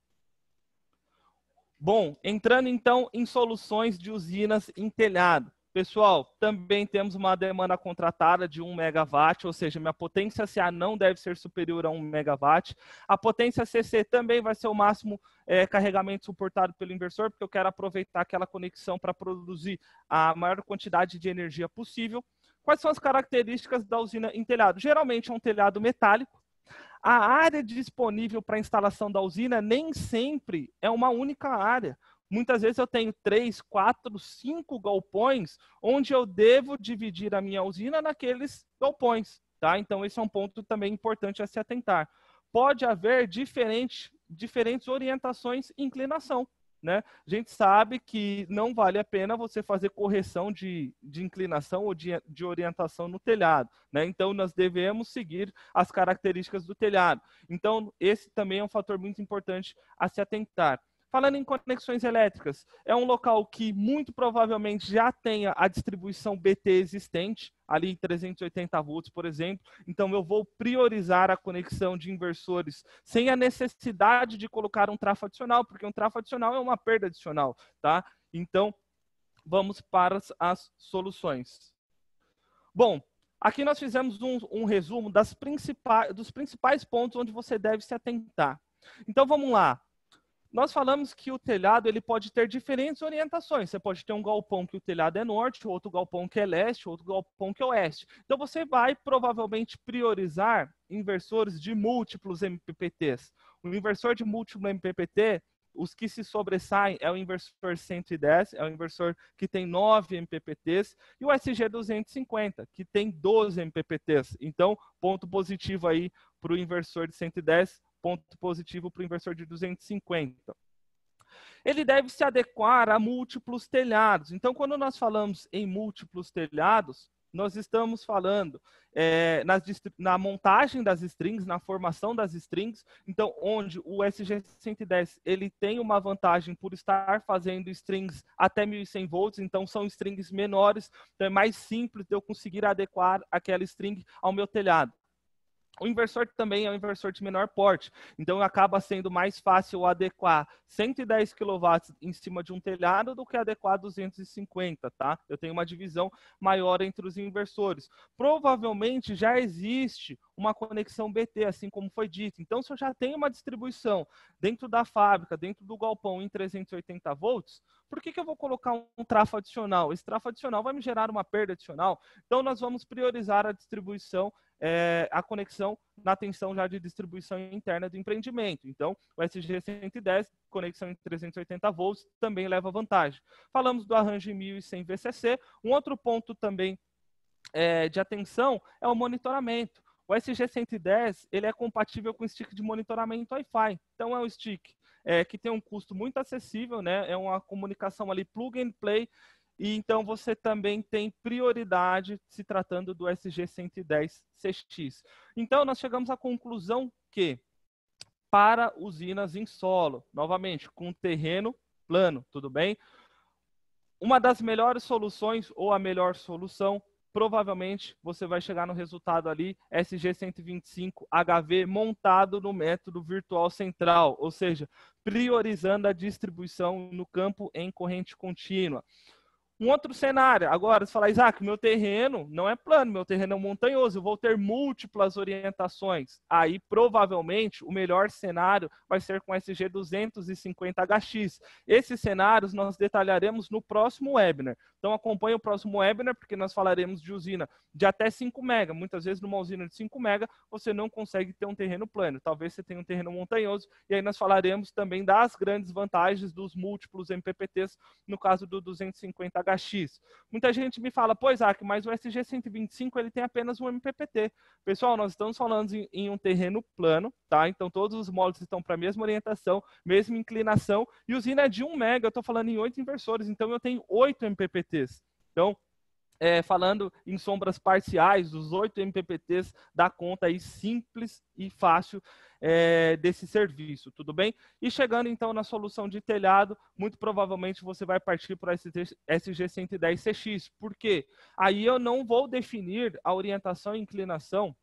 Bom, entrando então em soluções de usinas em telhado. Pessoal, também temos uma demanda contratada de 1 megawatt, ou seja, minha potência CA não deve ser superior a 1 megawatt. A potência CC também vai ser o máximo é, carregamento suportado pelo inversor, porque eu quero aproveitar aquela conexão para produzir a maior quantidade de energia possível. Quais são as características da usina em telhado? Geralmente é um telhado metálico, a área disponível para instalação da usina nem sempre é uma única área. Muitas vezes eu tenho três, quatro, cinco galpões onde eu devo dividir a minha usina naqueles galpões. Tá? Então, esse é um ponto também importante a se atentar. Pode haver diferente, diferentes orientações e inclinação né? A gente sabe que não vale a pena você fazer correção de, de inclinação ou de, de orientação no telhado, né? Então, nós devemos seguir as características do telhado. Então, esse também é um fator muito importante a se atentar. Falando em conexões elétricas, é um local que muito provavelmente já tenha a distribuição BT existente, ali 380 volts, por exemplo. Então, eu vou priorizar a conexão de inversores sem a necessidade de colocar um trafo adicional, porque um trafo adicional é uma perda adicional, tá? Então, vamos para as soluções. Bom, aqui nós fizemos um, um resumo das principais, dos principais pontos onde você deve se atentar. Então, vamos lá. Nós falamos que o telhado ele pode ter diferentes orientações. Você pode ter um galpão que o telhado é norte, outro galpão que é leste, outro galpão que é oeste. Então você vai provavelmente priorizar inversores de múltiplos MPPTs. O inversor de múltiplo MPPT, os que se sobressaem é o inversor 110, é o inversor que tem 9 MPPTs, e o SG250, que tem 12 MPPTs. Então, ponto positivo aí para o inversor de 110, ponto positivo para o inversor de 250. Ele deve se adequar a múltiplos telhados. Então, quando nós falamos em múltiplos telhados, nós estamos falando é, nas, na montagem das strings, na formação das strings, então onde o SG110 ele tem uma vantagem por estar fazendo strings até 1100 volts, então são strings menores, então é mais simples de eu conseguir adequar aquela string ao meu telhado. O inversor também é um inversor de menor porte, então acaba sendo mais fácil adequar 110 kW em cima de um telhado do que adequar 250, tá? Eu tenho uma divisão maior entre os inversores. Provavelmente já existe uma conexão BT, assim como foi dito. Então, se eu já tenho uma distribuição dentro da fábrica, dentro do galpão em 380 volts, por que, que eu vou colocar um trafo adicional? Esse trafo adicional vai me gerar uma perda adicional. Então, nós vamos priorizar a distribuição, é, a conexão na tensão já de distribuição interna do empreendimento. Então, o SG110, conexão em 380 volts, também leva vantagem. Falamos do arranjo 1100 VCC. Um outro ponto também é, de atenção é o monitoramento. O SG110 ele é compatível com o stick de monitoramento Wi-Fi. Então é um stick é, que tem um custo muito acessível, né? É uma comunicação ali plug and play. E então você também tem prioridade se tratando do SG110 CX. Então nós chegamos à conclusão que para usinas em solo, novamente com terreno plano, tudo bem? Uma das melhores soluções ou a melhor solução provavelmente você vai chegar no resultado ali SG125 HV montado no método virtual central, ou seja, priorizando a distribuição no campo em corrente contínua. Um outro cenário, agora, você fala, Isaac, meu terreno não é plano, meu terreno é montanhoso, eu vou ter múltiplas orientações. Aí, provavelmente, o melhor cenário vai ser com SG 250HX. Esses cenários nós detalharemos no próximo webinar. Então, acompanhe o próximo webinar, porque nós falaremos de usina de até 5 mega. Muitas vezes, numa usina de 5 mega, você não consegue ter um terreno plano. Talvez você tenha um terreno montanhoso, e aí nós falaremos também das grandes vantagens dos múltiplos MPPTs, no caso do 250 HX. Muita gente me fala, pois Isaac, mas o SG125 ele tem apenas um MPPT. Pessoal, nós estamos falando em, em um terreno plano, tá? Então todos os módulos estão para a mesma orientação, mesma inclinação. E usina é de 1 mega, eu estou falando em 8 inversores, então eu tenho 8 MPPTs. Então, é, falando em sombras parciais, os oito MPPTs dá conta aí simples e fácil é, desse serviço, tudo bem? E chegando então na solução de telhado, muito provavelmente você vai partir para SG110CX, porque aí eu não vou definir a orientação e inclinação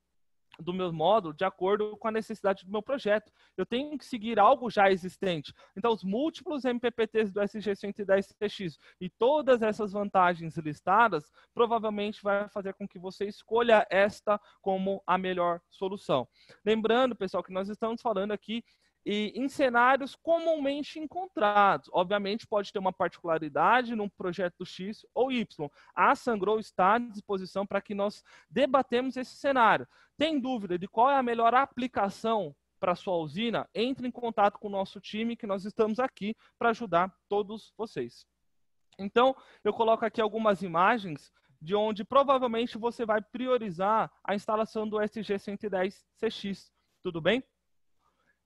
do meu módulo de acordo com a necessidade do meu projeto. Eu tenho que seguir algo já existente. Então, os múltiplos MPPTs do SG110CX e todas essas vantagens listadas provavelmente vai fazer com que você escolha esta como a melhor solução. Lembrando, pessoal, que nós estamos falando aqui e em cenários comumente encontrados. Obviamente, pode ter uma particularidade num projeto X ou Y. A Sangro está à disposição para que nós debatemos esse cenário. Tem dúvida de qual é a melhor aplicação para a sua usina? Entre em contato com o nosso time, que nós estamos aqui para ajudar todos vocês. Então, eu coloco aqui algumas imagens de onde provavelmente você vai priorizar a instalação do SG110CX, tudo bem?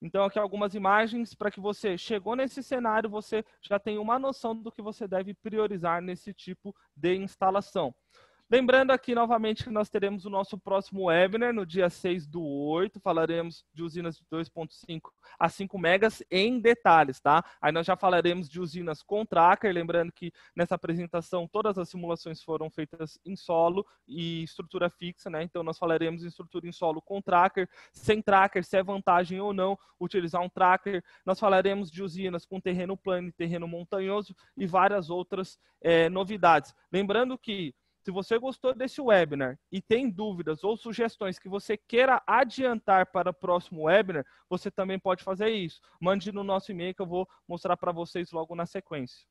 Então, aqui algumas imagens para que você chegou nesse cenário, você já tem uma noção do que você deve priorizar nesse tipo de instalação. Lembrando aqui novamente que nós teremos o nosso próximo webinar no dia 6 do 8. Falaremos de usinas de 2,5 a 5 megas em detalhes, tá? Aí nós já falaremos de usinas com tracker. Lembrando que nessa apresentação todas as simulações foram feitas em solo e estrutura fixa, né? Então nós falaremos em estrutura em solo com tracker, sem tracker, se é vantagem ou não utilizar um tracker. Nós falaremos de usinas com terreno plano e terreno montanhoso e várias outras é, novidades. Lembrando que se você gostou desse webinar e tem dúvidas ou sugestões que você queira adiantar para o próximo webinar, você também pode fazer isso. Mande no nosso e-mail que eu vou mostrar para vocês logo na sequência.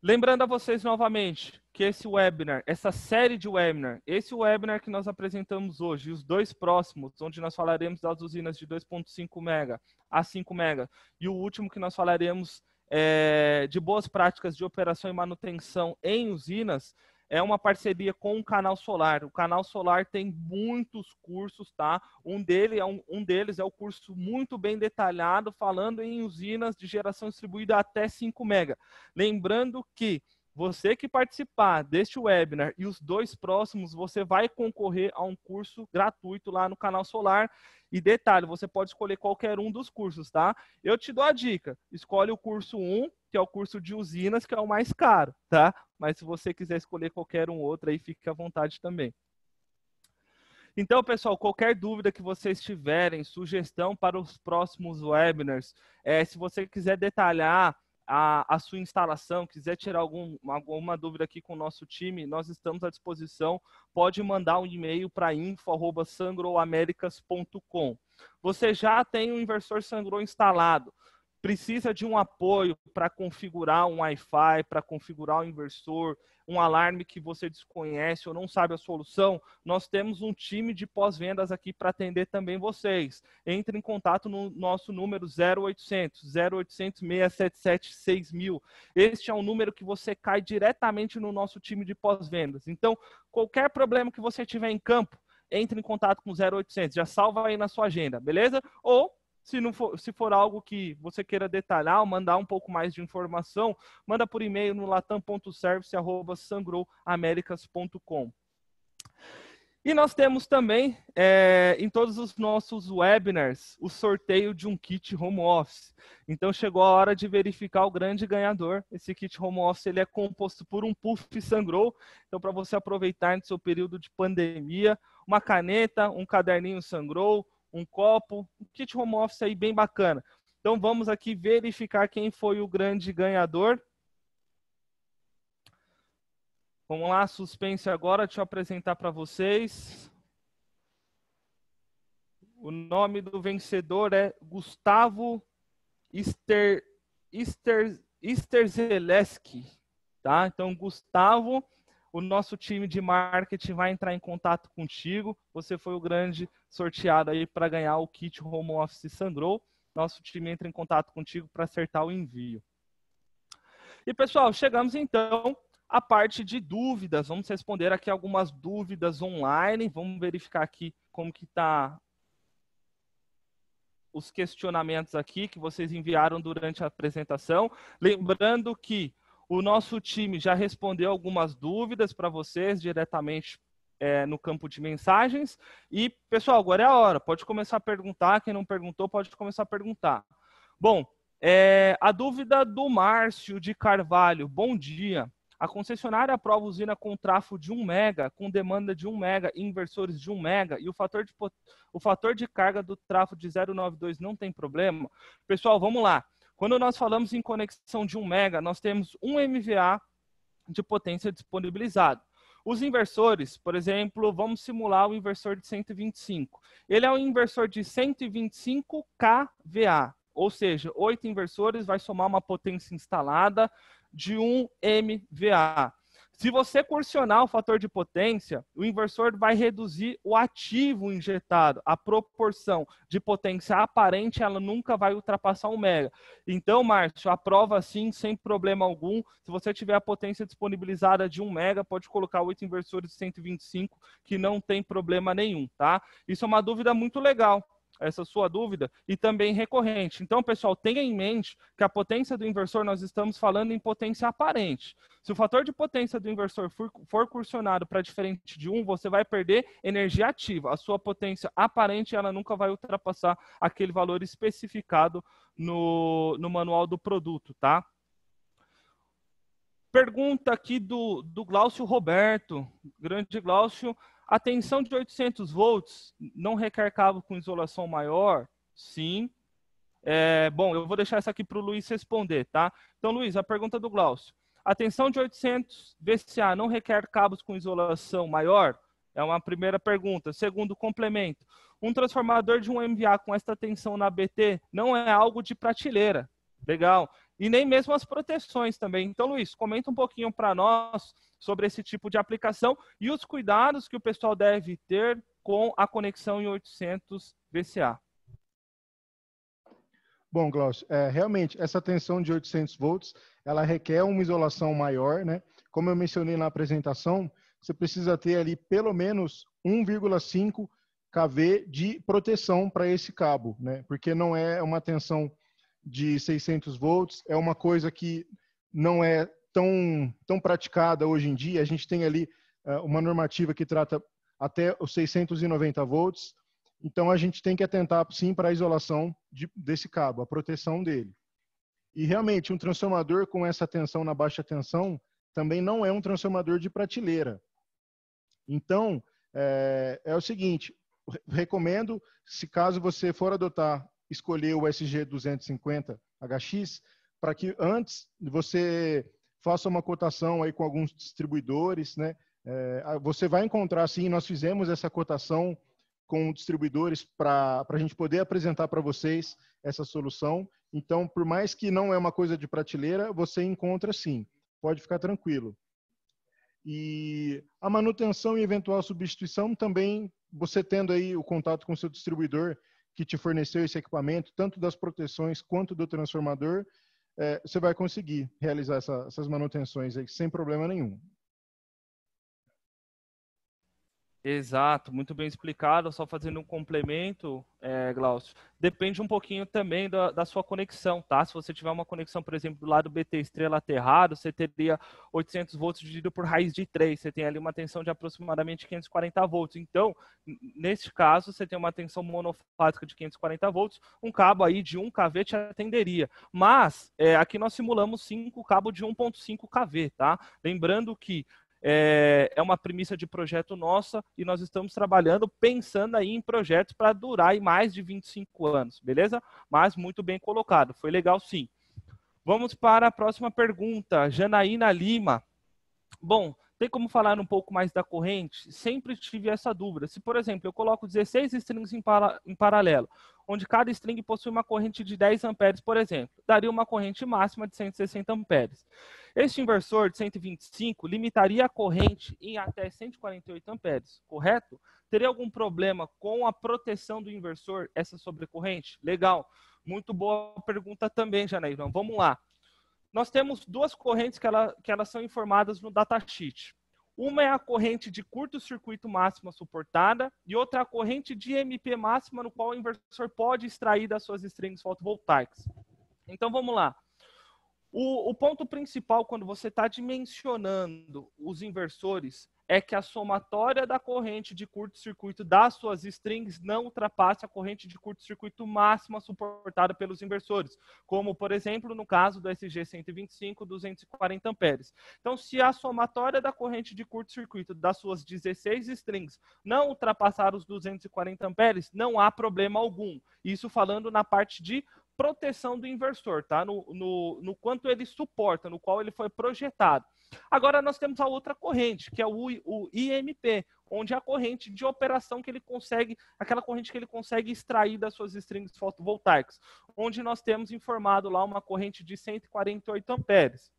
Lembrando a vocês novamente que esse webinar, essa série de webinar, esse webinar que nós apresentamos hoje e os dois próximos, onde nós falaremos das usinas de 2.5 mega a 5 mega, e o último que nós falaremos é, de boas práticas de operação e manutenção em usinas é uma parceria com o Canal Solar. O Canal Solar tem muitos cursos, tá? Um, dele é um, um deles é o um curso muito bem detalhado, falando em usinas de geração distribuída até 5 mega. Lembrando que você que participar deste webinar e os dois próximos, você vai concorrer a um curso gratuito lá no canal Solar. E detalhe, você pode escolher qualquer um dos cursos, tá? Eu te dou a dica: escolhe o curso 1, que é o curso de usinas, que é o mais caro, tá? Mas se você quiser escolher qualquer um outro, aí fique à vontade também. Então, pessoal, qualquer dúvida que vocês tiverem, sugestão para os próximos webinars, é, se você quiser detalhar a, a sua instalação, quiser tirar algum, alguma dúvida aqui com o nosso time, nós estamos à disposição. Pode mandar um e-mail para info@sangroamericas.com. Você já tem um inversor Sangro instalado precisa de um apoio para configurar um Wi-Fi, para configurar o um inversor, um alarme que você desconhece ou não sabe a solução, nós temos um time de pós-vendas aqui para atender também vocês. Entre em contato no nosso número 0800 0800 677 6000. Este é um número que você cai diretamente no nosso time de pós-vendas. Então, qualquer problema que você tiver em campo, entre em contato com 0800, já salva aí na sua agenda, beleza? Ou se, não for, se for algo que você queira detalhar ou mandar um pouco mais de informação, manda por e-mail no latam.service.sangroamericas.com. E nós temos também, é, em todos os nossos webinars, o sorteio de um kit home office. Então, chegou a hora de verificar o grande ganhador. Esse kit home office ele é composto por um puff sangrou. Então, para você aproveitar no seu período de pandemia, uma caneta, um caderninho sangrou, um copo, um kit home office aí bem bacana. Então vamos aqui verificar quem foi o grande ganhador. Vamos lá, suspense agora, deixa eu apresentar para vocês. O nome do vencedor é Gustavo Ister Ister Sterzeleski, tá? Então, Gustavo o nosso time de marketing vai entrar em contato contigo. Você foi o grande sorteado aí para ganhar o kit home office Sandro. Nosso time entra em contato contigo para acertar o envio. E pessoal, chegamos então à parte de dúvidas. Vamos responder aqui algumas dúvidas online. Vamos verificar aqui como que está os questionamentos aqui que vocês enviaram durante a apresentação. Lembrando que o nosso time já respondeu algumas dúvidas para vocês diretamente é, no campo de mensagens. E, pessoal, agora é a hora. Pode começar a perguntar. Quem não perguntou, pode começar a perguntar. Bom, é, a dúvida do Márcio de Carvalho. Bom dia. A concessionária aprova usina com trafo de 1 mega, com demanda de 1 mega, inversores de 1 mega, e o fator de, o fator de carga do trafo de 092 não tem problema? Pessoal, vamos lá. Quando nós falamos em conexão de 1 mega, nós temos 1 MVA de potência disponibilizado. Os inversores, por exemplo, vamos simular o inversor de 125. Ele é um inversor de 125 kVA, ou seja, oito inversores vai somar uma potência instalada de 1 MVA. Se você corcionar o fator de potência, o inversor vai reduzir o ativo injetado. A proporção de potência aparente, ela nunca vai ultrapassar 1 mega. Então, Márcio, aprova sim, sem problema algum. Se você tiver a potência disponibilizada de 1 mega, pode colocar 8 inversores de 125, que não tem problema nenhum, tá? Isso é uma dúvida muito legal essa sua dúvida e também recorrente. Então, pessoal, tenha em mente que a potência do inversor, nós estamos falando em potência aparente. Se o fator de potência do inversor for, for cursionado para diferente de 1, você vai perder energia ativa. A sua potência aparente, ela nunca vai ultrapassar aquele valor especificado no, no manual do produto, tá? Pergunta aqui do, do Glaucio Roberto. Grande Glaucio, a tensão de 800 volts não requer cabo com isolação maior? Sim. É, bom, eu vou deixar essa aqui para o Luiz responder, tá? Então, Luiz, a pergunta do Glaucio. A tensão de 800 VCA não requer cabos com isolação maior? É uma primeira pergunta. Segundo complemento. Um transformador de um MVA com esta tensão na BT não é algo de prateleira. Legal e nem mesmo as proteções também. Então, Luiz, comenta um pouquinho para nós sobre esse tipo de aplicação e os cuidados que o pessoal deve ter com a conexão em 800 VCA. Bom, Glaucio, é, realmente essa tensão de 800 volts, ela requer uma isolação maior, né? Como eu mencionei na apresentação, você precisa ter ali pelo menos 1,5 kV de proteção para esse cabo, né? Porque não é uma tensão de 600 volts é uma coisa que não é tão, tão praticada hoje em dia. A gente tem ali uh, uma normativa que trata até os 690 volts. Então, a gente tem que atentar, sim, para a isolação de, desse cabo, a proteção dele. E, realmente, um transformador com essa tensão na baixa tensão também não é um transformador de prateleira. Então, é, é o seguinte, recomendo, se caso você for adotar escolher o SG250HX para que antes você faça uma cotação aí com alguns distribuidores, né? É, você vai encontrar, sim, nós fizemos essa cotação com distribuidores para a gente poder apresentar para vocês essa solução. Então, por mais que não é uma coisa de prateleira, você encontra sim. Pode ficar tranquilo. E a manutenção e eventual substituição também, você tendo aí o contato com seu distribuidor, que te forneceu esse equipamento, tanto das proteções quanto do transformador, é, você vai conseguir realizar essa, essas manutenções aí, sem problema nenhum. Exato, muito bem explicado. Só fazendo um complemento, é, Glaucio, depende um pouquinho também da, da, sua conexão, tá? Se você tiver uma conexão, por exemplo, do lado BT estrela aterrado, você teria 800 volts dividido por raiz de 3, você tem ali uma tensão de aproximadamente 540 volts. Então, neste caso, você tem uma tensão monofásica de 540 volts, um cabo aí de 1 kV te atenderia. Mas, é, aqui nós simulamos 5 cabo de 1.5 kV, tá? Lembrando que é, é uma premissa de projeto nossa e nós estamos trabalhando pensando aí em projetos para durar mais de 25 anos, beleza? Mas muito bem colocado, foi legal sim. Vamos para a próxima pergunta, Janaína Lima. Bom, tem como falar um pouco mais da corrente? Sempre tive essa dúvida. Se, por exemplo, eu coloco 16 strings em, para, em paralelo, onde cada string possui uma corrente de 10 amperes, por exemplo, daria uma corrente máxima de 160 amperes. Este inversor de 125 limitaria a corrente em até 148 amperes, correto? Teria algum problema com a proteção do inversor, essa sobrecorrente? Legal. Muito boa pergunta também, Janaína. Vamos lá nós temos duas correntes que, ela, que elas são informadas no datasheet. Uma é a corrente de curto-circuito máxima suportada e outra é a corrente de MP máxima, no qual o inversor pode extrair das suas strings fotovoltaicas. Então vamos lá. O, o ponto principal quando você está dimensionando os inversores é que a somatória da corrente de curto-circuito das suas strings não ultrapasse a corrente de curto-circuito máxima suportada pelos inversores, como, por exemplo, no caso do SG 125, 240 amperes. Então, se a somatória da corrente de curto-circuito das suas 16 strings não ultrapassar os 240 amperes, não há problema algum. Isso falando na parte de proteção do inversor, tá? No, no, no quanto ele suporta, no qual ele foi projetado. Agora nós temos a outra corrente, que é o, o IMP, onde é a corrente de operação que ele consegue, aquela corrente que ele consegue extrair das suas strings fotovoltaicas, onde nós temos informado lá uma corrente de 148 amperes.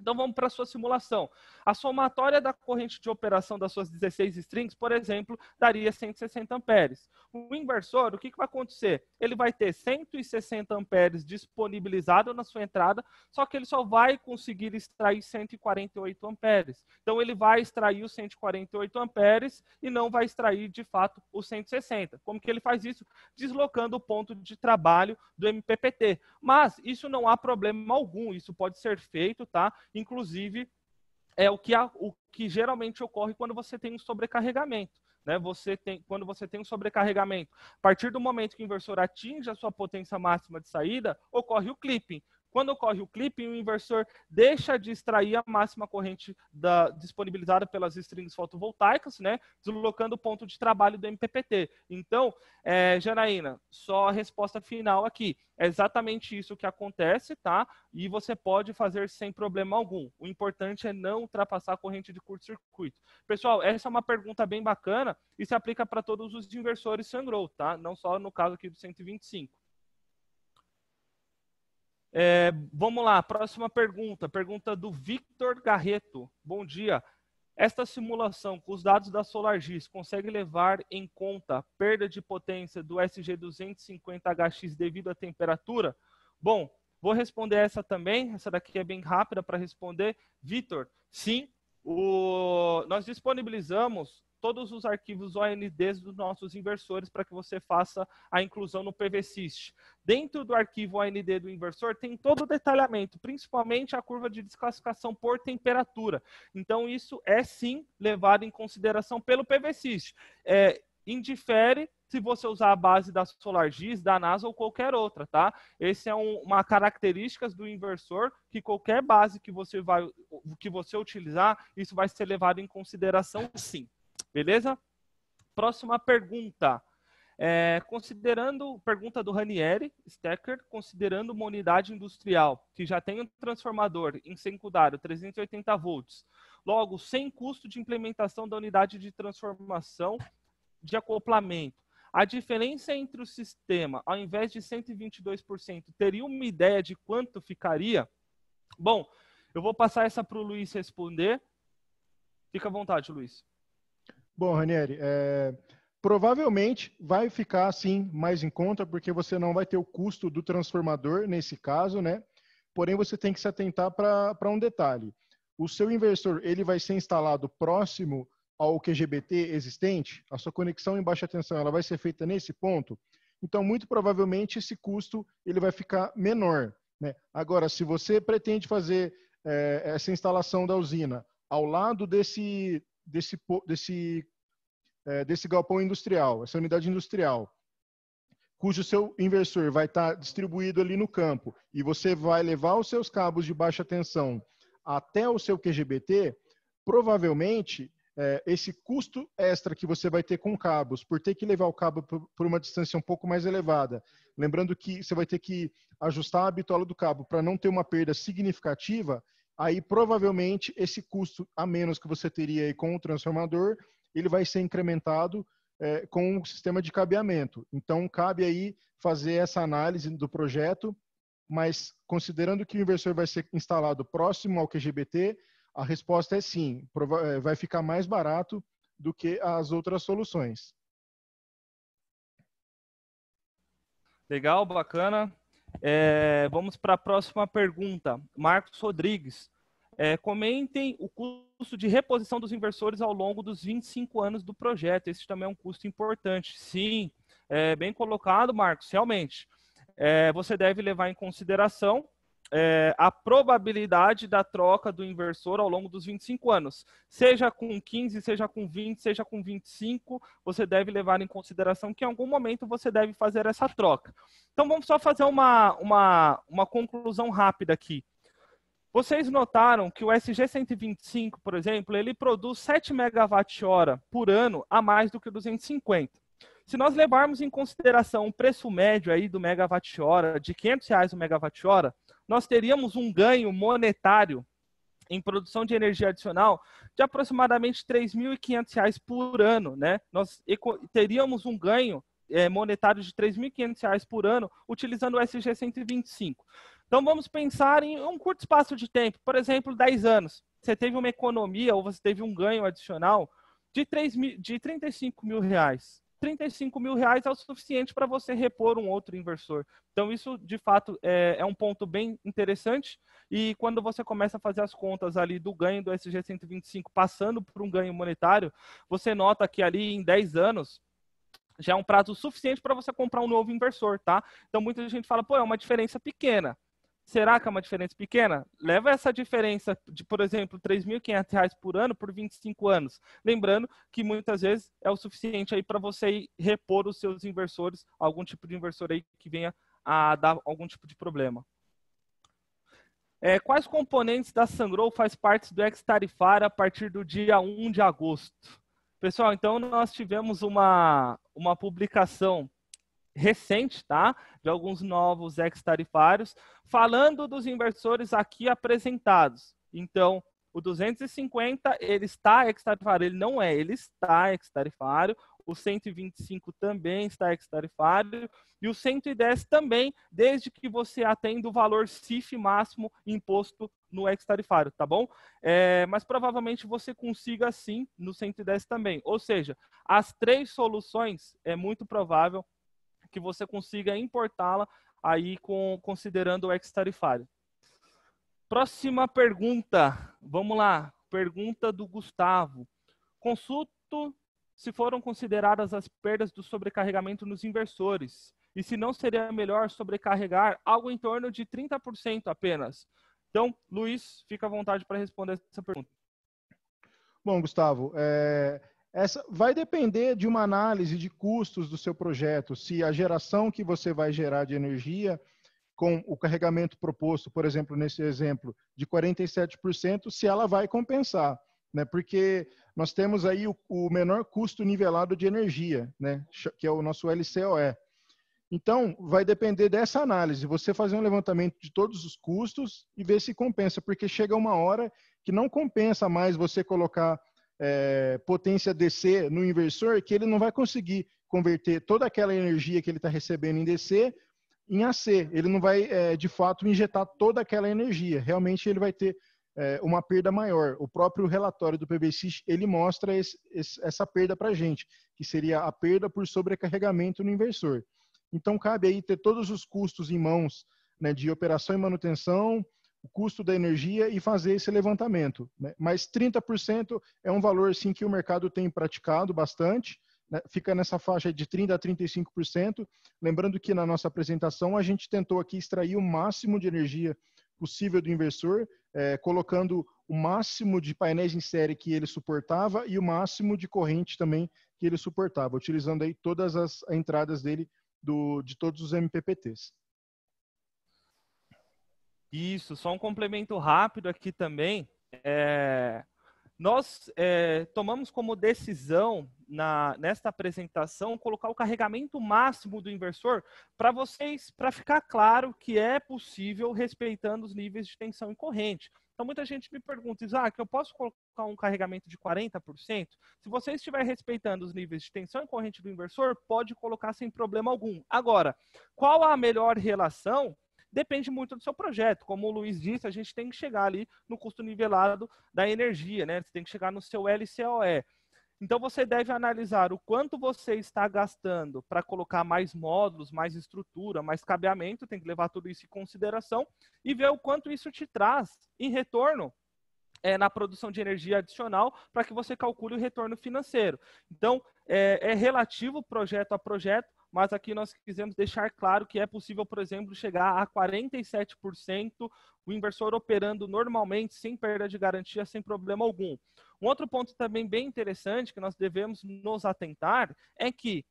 Então vamos para a sua simulação. A somatória da corrente de operação das suas 16 strings, por exemplo, daria 160 amperes. O inversor, o que, que vai acontecer? Ele vai ter 160 amperes disponibilizado na sua entrada, só que ele só vai conseguir extrair 148 amperes. Então ele vai extrair os 148 amperes e não vai extrair de fato os 160. Como que ele faz isso? Deslocando o ponto de trabalho do MPPT. Mas isso não há problema algum, isso pode ser feito, tá? Inclusive, é o que, a, o que geralmente ocorre quando você tem um sobrecarregamento. Né? Você tem, quando você tem um sobrecarregamento, a partir do momento que o inversor atinge a sua potência máxima de saída, ocorre o clipping. Quando ocorre o clipping, o inversor deixa de extrair a máxima corrente da, disponibilizada pelas strings fotovoltaicas, né, deslocando o ponto de trabalho do MPPT. Então, é, Janaína, só a resposta final aqui. É exatamente isso que acontece, tá? E você pode fazer sem problema algum. O importante é não ultrapassar a corrente de curto-circuito. Pessoal, essa é uma pergunta bem bacana e se aplica para todos os inversores Sungrow, tá? Não só no caso aqui do 125. É, vamos lá, próxima pergunta. Pergunta do Victor Garreto. Bom dia. Esta simulação com os dados da SolarGIS consegue levar em conta perda de potência do SG250HX devido à temperatura? Bom, vou responder essa também. Essa daqui é bem rápida para responder. Victor, sim, o... nós disponibilizamos todos os arquivos ONDs dos nossos inversores para que você faça a inclusão no PVSYST. Dentro do arquivo OND do inversor tem todo o detalhamento, principalmente a curva de desclassificação por temperatura. Então isso é sim levado em consideração pelo PVSYST. É, indifere se você usar a base da SolarGIS, da NASA ou qualquer outra, tá? Esse é um, uma característica do inversor que qualquer base que você vai que você utilizar, isso vai ser levado em consideração sim. Beleza? Próxima pergunta. É, considerando, pergunta do Ranieri Stecker, considerando uma unidade industrial que já tem um transformador em secundário 380 volts, logo sem custo de implementação da unidade de transformação de acoplamento, a diferença entre o sistema, ao invés de 122%, teria uma ideia de quanto ficaria? Bom, eu vou passar essa para o Luiz responder. Fica à vontade, Luiz. Bom, Ranieri, é, provavelmente vai ficar sim mais em conta, porque você não vai ter o custo do transformador nesse caso, né? Porém, você tem que se atentar para um detalhe. O seu inversor ele vai ser instalado próximo ao QGBT existente, a sua conexão em baixa tensão ela vai ser feita nesse ponto. Então, muito provavelmente, esse custo ele vai ficar menor. Né? Agora, se você pretende fazer é, essa instalação da usina ao lado desse, desse, desse é, desse galpão industrial, essa unidade industrial, cujo seu inversor vai estar tá distribuído ali no campo e você vai levar os seus cabos de baixa tensão até o seu QGBT, provavelmente é, esse custo extra que você vai ter com cabos, por ter que levar o cabo por uma distância um pouco mais elevada, lembrando que você vai ter que ajustar a bitola do cabo para não ter uma perda significativa, aí provavelmente esse custo a menos que você teria aí com o transformador ele vai ser incrementado é, com o um sistema de cabeamento. Então, cabe aí fazer essa análise do projeto, mas considerando que o inversor vai ser instalado próximo ao QGBT, a resposta é sim, eh, vai ficar mais barato do que as outras soluções. Legal, bacana. É, vamos para a próxima pergunta. Marcos Rodrigues. É, comentem o custo de reposição dos inversores ao longo dos 25 anos do projeto. Esse também é um custo importante. Sim, é, bem colocado, Marcos, realmente. É, você deve levar em consideração é, a probabilidade da troca do inversor ao longo dos 25 anos. Seja com 15, seja com 20, seja com 25, você deve levar em consideração que em algum momento você deve fazer essa troca. Então vamos só fazer uma, uma, uma conclusão rápida aqui. Vocês notaram que o SG-125, por exemplo, ele produz 7 megawatt-hora por ano a mais do que o 250. Se nós levarmos em consideração o preço médio aí do megawatt-hora, de 500 reais o megawatt-hora, nós teríamos um ganho monetário em produção de energia adicional de aproximadamente 3.500 reais por ano, né? Nós teríamos um ganho eh, monetário de 3.500 reais por ano utilizando o SG 125. Então vamos pensar em um curto espaço de tempo, por exemplo, 10 anos. Você teve uma economia ou você teve um ganho adicional de, 3 mil, de 35 mil reais. 35 mil reais é o suficiente para você repor um outro inversor. Então, isso de fato é, é, um ponto bem interessante. E quando você começa a fazer as contas ali do ganho do SG 125 passando por um ganho monetário, você nota que ali em 10 anos já é um prazo suficiente para você comprar um novo inversor, tá? Então, muita gente fala, pô, é uma diferença pequena. Será que é uma diferença pequena? Leva essa diferença de, por exemplo, R$ 3.500 por ano por 25 anos. Lembrando que muitas vezes é o suficiente aí para você repor os seus inversores, algum tipo de inversor aí que venha a dar algum tipo de problema. É, quais componentes da Sangrow faz parte do ex-tarifário a partir do dia 1 de agosto? Pessoal, então nós tivemos uma, uma publicação recente, tá? De alguns novos ex-tarifários, falando dos inversores aqui apresentados. Então, o 250, ele está ex-tarifário, ele não é, ele está ex-tarifário. O 125 também está ex-tarifário. E o 110 também, desde que você atenda o valor CIF máximo imposto no ex-tarifário, tá bom? É, mas provavelmente você consiga sim no 110 também. Ou seja, as três soluções é muito provável que você consiga importá-la aí com, considerando o ex-tarifário. Próxima pergunta, vamos lá, pergunta do Gustavo. Consulto se foram consideradas as perdas do sobrecarregamento nos inversores e se não seria melhor sobrecarregar algo em torno de 30% apenas. Então, Luiz, fica à vontade para responder essa pergunta. Bom, Gustavo, é, essa vai depender de uma análise de custos do seu projeto, se a geração que você vai gerar de energia com o carregamento proposto, por exemplo, nesse exemplo, de 47%, se ela vai compensar, né? Porque nós temos aí o, o menor custo nivelado de energia, né, que é o nosso LCOE. Então, vai depender dessa análise, você fazer um levantamento de todos os custos e ver se compensa, porque chega uma hora que não compensa mais você colocar é, potência DC no inversor que ele não vai conseguir converter toda aquela energia que ele está recebendo em DC em AC. Ele não vai, é, de fato, injetar toda aquela energia. Realmente ele vai ter é, uma perda maior. O próprio relatório do PVSIS, ele mostra esse, esse, essa perda para a gente, que seria a perda por sobrecarregamento no inversor. Então, cabe aí ter todos os custos em mãos né, de operação e manutenção, o custo da energia e fazer esse levantamento. Né? Mas 30% é um valor sim que o mercado tem praticado bastante, né? fica nessa faixa de 30% a 35%. Lembrando que na nossa apresentação a gente tentou aqui extrair o máximo de energia possível do inversor, é, colocando o máximo de painéis em série que ele suportava e o máximo de corrente também que ele suportava, utilizando aí todas as entradas dele do, de todos os MPPTs. Isso, só um complemento rápido aqui também. É, nós é, tomamos como decisão na, nesta apresentação colocar o carregamento máximo do inversor para vocês, para ficar claro que é possível respeitando os níveis de tensão e corrente. Então, muita gente me pergunta, Isaac, eu posso colocar um carregamento de 40%? Se você estiver respeitando os níveis de tensão e corrente do inversor, pode colocar sem problema algum. Agora, qual a melhor relação? depende muito do seu projeto. Como o Luiz disse, a gente tem que chegar ali no custo nivelado da energia, né? Você tem que chegar no seu LCOE. Então você deve analisar o quanto você está gastando para colocar mais módulos, mais estrutura, mais cabeamento, tem que levar tudo isso em consideração e ver o quanto isso te traz em retorno é, na produção de energia adicional para que você calcule o retorno financeiro. Então é, é relativo projeto a projeto, mas aqui nós quisemos deixar claro que é possível, por exemplo, chegar a 47% o inversor operando normalmente, sem perda de garantia, sem problema algum. Um outro ponto também bem interessante que nós devemos nos atentar é que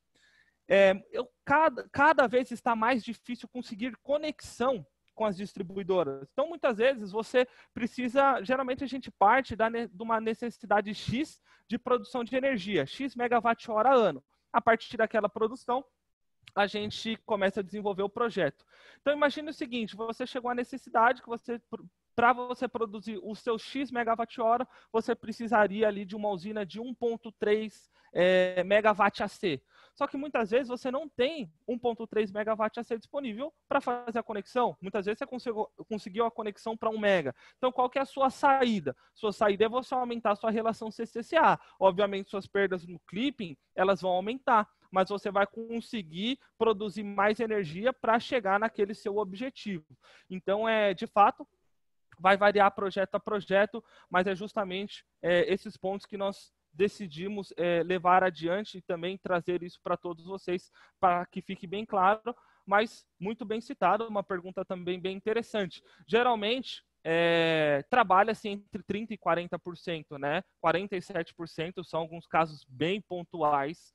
é, eu, cada, cada vez está mais difícil conseguir conexão com as distribuidoras. Então, muitas vezes, você precisa. Geralmente, a gente parte da, de uma necessidade X de produção de energia, X megawatt-hora ano. A partir daquela produção, a gente começa a desenvolver o projeto. Então imagine o seguinte, você chegou à necessidade que você para você produzir o seu X megawatt-hora, você precisaria ali de uma usina de 1.3 é, megawatt AC. Só que muitas vezes você não tem 1.3 megawatt AC disponível para fazer a conexão. Muitas vezes você conseguiu, conseguiu a conexão para 1 mega. Então, qual que é a sua saída? Sua saída é você aumentar a sua relação CCCA. Obviamente, suas perdas no clipping, elas vão aumentar mas você vai conseguir produzir mais energia para chegar naquele seu objetivo. Então, é de fato, vai variar projeto a projeto, mas é justamente é, esses pontos que nós decidimos é, levar adiante e também trazer isso para todos vocês, para que fique bem claro. Mas muito bem citado, uma pergunta também bem interessante. Geralmente, é, trabalha-se entre 30% e 40%, né? 47% são alguns casos bem pontuais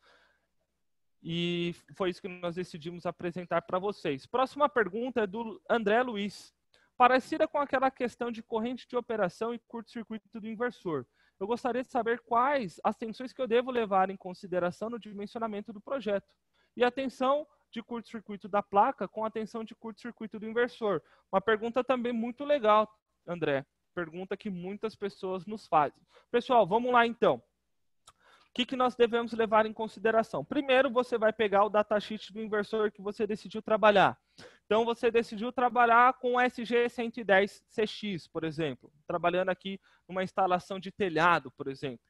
e foi isso que nós decidimos apresentar para vocês. Próxima pergunta é do André Luiz. Parecida com aquela questão de corrente de operação e curto-circuito do inversor. Eu gostaria de saber quais as tensões que eu devo levar em consideração no dimensionamento do projeto. E a tensão de curto-circuito da placa com a tensão de curto-circuito do inversor. Uma pergunta também muito legal, André. Pergunta que muitas pessoas nos fazem. Pessoal, vamos lá então que, que nós devemos levar em consideração? Primeiro, você vai pegar o datasheet do inversor que você decidiu trabalhar. Então, você decidiu trabalhar com o SG110CX, por exemplo, trabalhando aqui numa instalação de telhado, por exemplo.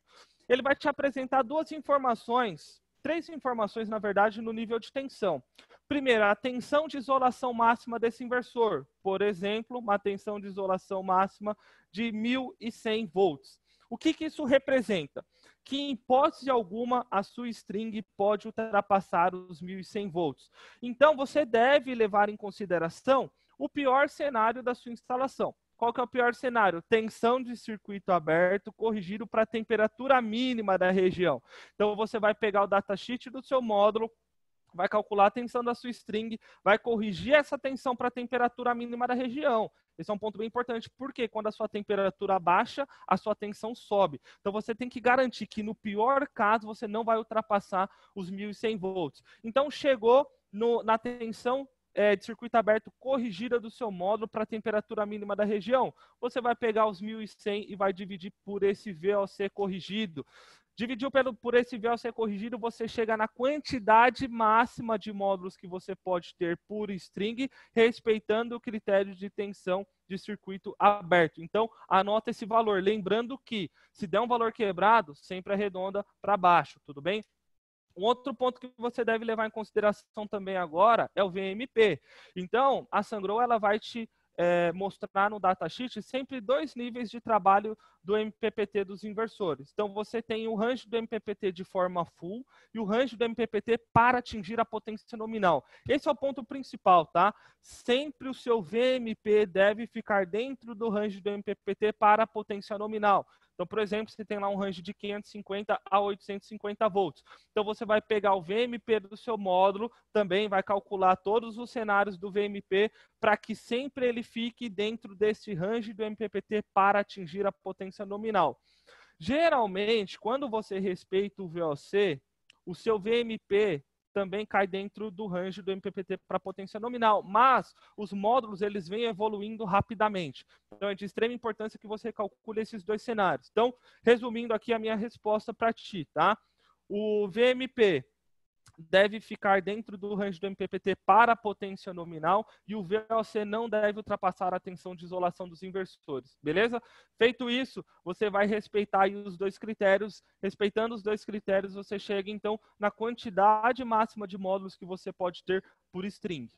Ele vai te apresentar duas informações, três informações, na verdade, no nível de tensão. Primeiro, a tensão de isolação máxima desse inversor. Por exemplo, uma tensão de isolação máxima de 1.100 volts. O que, que isso representa? que em hipótese alguma a sua string pode ultrapassar os 1100 volts. Então você deve levar em consideração o pior cenário da sua instalação. Qual que é o pior cenário? Tensão de circuito aberto corrigido para a temperatura mínima da região. Então você vai pegar o datasheet do seu módulo, vai calcular a tensão da sua string, vai corrigir essa tensão para a temperatura mínima da região. Esse é um ponto bem importante, porque quando a sua temperatura baixa, a sua tensão sobe. Então você tem que garantir que no pior caso você não vai ultrapassar os 1100 volts. Então chegou no, na tensão é, de circuito aberto corrigida do seu módulo para a temperatura mínima da região, você vai pegar os 1100 e vai dividir por esse VOC corrigido. Dividiu pelo, por esse véu ser corrigido, você chega na quantidade máxima de módulos que você pode ter por string, respeitando o critério de tensão de circuito aberto. Então, anota esse valor. Lembrando que, se der um valor quebrado, sempre arredonda é para baixo, tudo bem? Um outro ponto que você deve levar em consideração também agora é o VMP. Então, a Sangro ela vai te é, mostrar no datasheet sempre dois níveis de trabalho do MPPT dos inversores. Então, você tem o range do MPPT de forma full e o range do MPPT para atingir a potência nominal. Esse é o ponto principal, tá? Sempre o seu VMP deve ficar dentro do range do MPPT para a potência nominal. Então, por exemplo, você tem lá um range de 550 a 850 volts. Então, você vai pegar o VMP do seu módulo, também vai calcular todos os cenários do VMP para que sempre ele fique dentro desse range do MPPT para atingir a potência nominal. Geralmente, quando você respeita o VOC, o seu VMP também cai dentro do range do MPPT para potência nominal, mas os módulos eles vêm evoluindo rapidamente. Então é de extrema importância que você calcule esses dois cenários. Então, resumindo aqui a minha resposta para ti, tá? O VMP deve ficar dentro do range do MPPT para a potência nominal e o VLC não deve ultrapassar a tensão de isolação dos inversores, beleza? Feito isso, você vai respeitar os dois critérios. Respeitando os dois critérios, você chega então na quantidade máxima de módulos que você pode ter por string.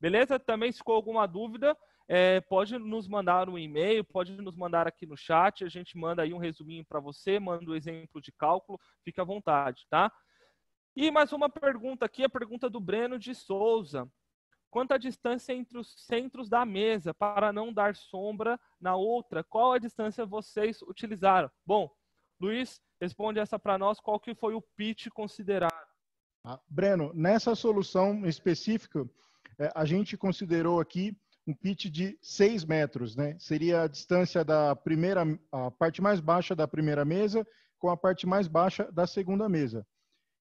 Beleza? Também se ficou alguma dúvida? É, pode nos mandar um e-mail, pode nos mandar aqui no chat, a gente manda aí um resuminho para você, manda o um exemplo de cálculo, fica à vontade, tá? E mais uma pergunta aqui, a pergunta do Breno de Souza. Quanto à distância entre os centros da mesa para não dar sombra na outra, qual a distância vocês utilizaram? Bom, Luiz, responde essa para nós, qual que foi o pitch considerado? Ah, Breno, nessa solução específica, é, a gente considerou aqui um pitch de 6 metros, né? Seria a distância da primeira, a parte mais baixa da primeira mesa com a parte mais baixa da segunda mesa.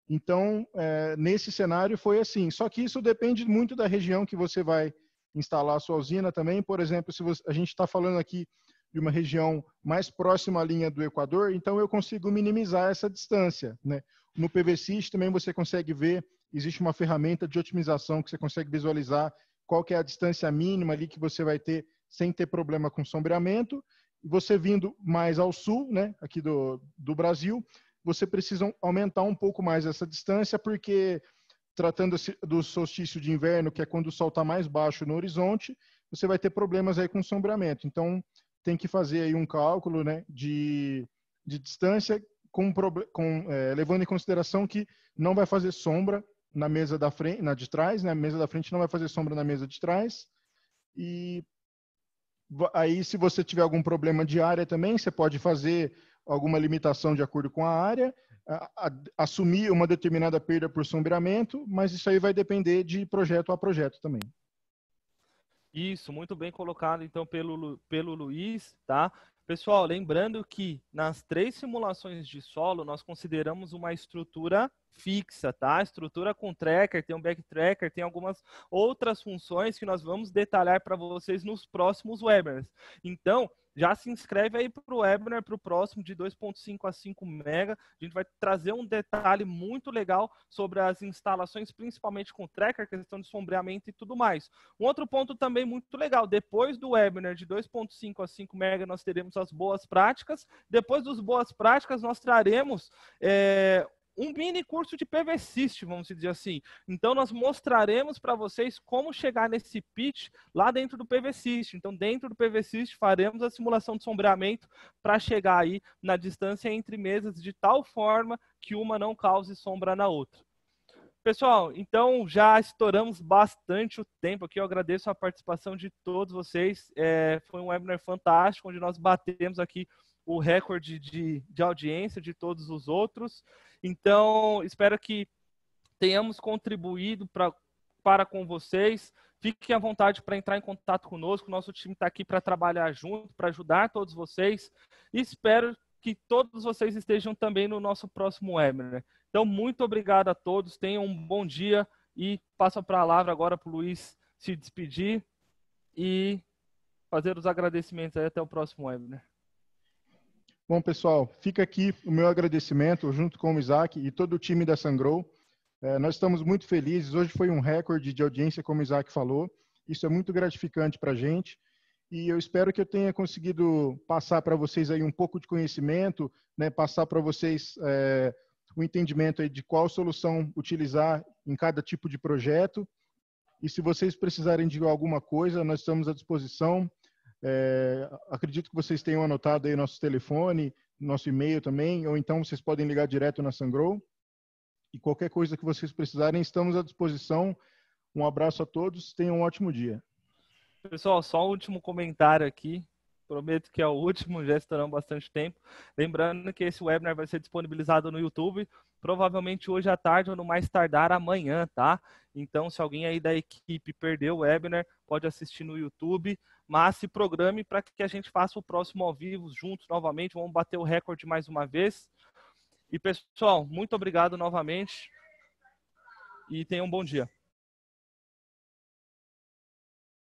Então, é, nesse cenário foi assim. Só que isso depende muito da região que você vai instalar a sua usina também. Por exemplo, se você, a gente está falando aqui de uma região mais próxima à linha do Equador, então eu consigo minimizar essa distância. Né? No PVSys também você consegue ver, existe uma ferramenta de otimização que você consegue visualizar qual que é a distância mínima ali que você vai ter sem ter problema com sombreamento. Você vindo mais ao sul, né, aqui do, do Brasil, você precisa aumentar um pouco mais essa distância, porque tratando-se do solstício de inverno, que é quando o sol está mais baixo no horizonte, você vai ter problemas aí com sombreamento. Então, tem que fazer aí um cálculo né, de, de distância, com, com, é, levando em consideração que não vai fazer sombra na mesa da frente, na de trás, né? A mesa da frente não vai fazer sombra na mesa de trás. E aí, se você tiver algum problema de área também, você pode fazer alguma limitação de acordo com a área, a, a, assumir uma determinada perda por sombreamento, mas isso aí vai depender de projeto a projeto também. Isso, muito bem colocado então pelo, pelo Luiz, tá? Pessoal, lembrando que nas três simulações de solo nós consideramos uma estrutura fixa, tá? Estrutura com tracker, tem um back tracker, tem algumas outras funções que nós vamos detalhar para vocês nos próximos webinars. Então, já se inscreve aí para o webinar, para o próximo, de 2.5 a 5 mega. A gente vai trazer um detalhe muito legal sobre as instalações, principalmente com tracker, questão de sombreamento e tudo mais. Um outro ponto também muito legal, depois do webinar de 2.5 a 5 mega, nós teremos as boas práticas. Depois dos boas práticas, nós traremos é, um mini curso de PVCist, vamos dizer assim. Então, nós mostraremos para vocês como chegar nesse pitch lá dentro do PVCist. Então, dentro do PVCist, faremos a simulação de sombreamento para chegar aí na distância entre mesas de tal forma que uma não cause sombra na outra. Pessoal, então já estouramos bastante o tempo aqui. Eu agradeço a participação de todos vocês. É, foi um webinar fantástico, onde nós batemos aqui o recorde de, de audiência de todos os outros. Então, espero que tenhamos contribuído pra, para com vocês. Fiquem à vontade para entrar em contato conosco. Nosso time está aqui para trabalhar junto, para ajudar todos vocês. E espero que todos vocês estejam também no nosso próximo webinar. Então, muito obrigado a todos. Tenham um bom dia e passo a palavra agora para o Luiz se despedir e fazer os agradecimentos até o próximo webinar. Bom, pessoal, fica aqui o meu agradecimento junto com o Isaac e todo o time da Sangrow. É, nós estamos muito felizes. Hoje foi um recorde de audiência, como o Isaac falou. Isso é muito gratificante para a gente. E eu espero que eu tenha conseguido passar para vocês aí um pouco de conhecimento, né, passar para vocês é, o entendimento aí de qual solução utilizar em cada tipo de projeto. E se vocês precisarem de alguma coisa, nós estamos à disposição. É, acredito que vocês tenham anotado aí nosso telefone, nosso e-mail também, ou então vocês podem ligar direto na Sangrow. E qualquer coisa que vocês precisarem, estamos à disposição. Um abraço a todos, tenham um ótimo dia. Pessoal, só um último comentário aqui. Prometo que é o último, já estarão bastante tempo. Lembrando que esse webinar vai ser disponibilizado no YouTube, provavelmente hoje à tarde ou no mais tardar amanhã, tá? Então, se alguém aí da equipe perdeu o webinar, pode assistir no YouTube mas se programe para que a gente faça o próximo ao vivo juntos novamente. Vamos bater o recorde mais uma vez. E pessoal, muito obrigado novamente e tenham um bom dia.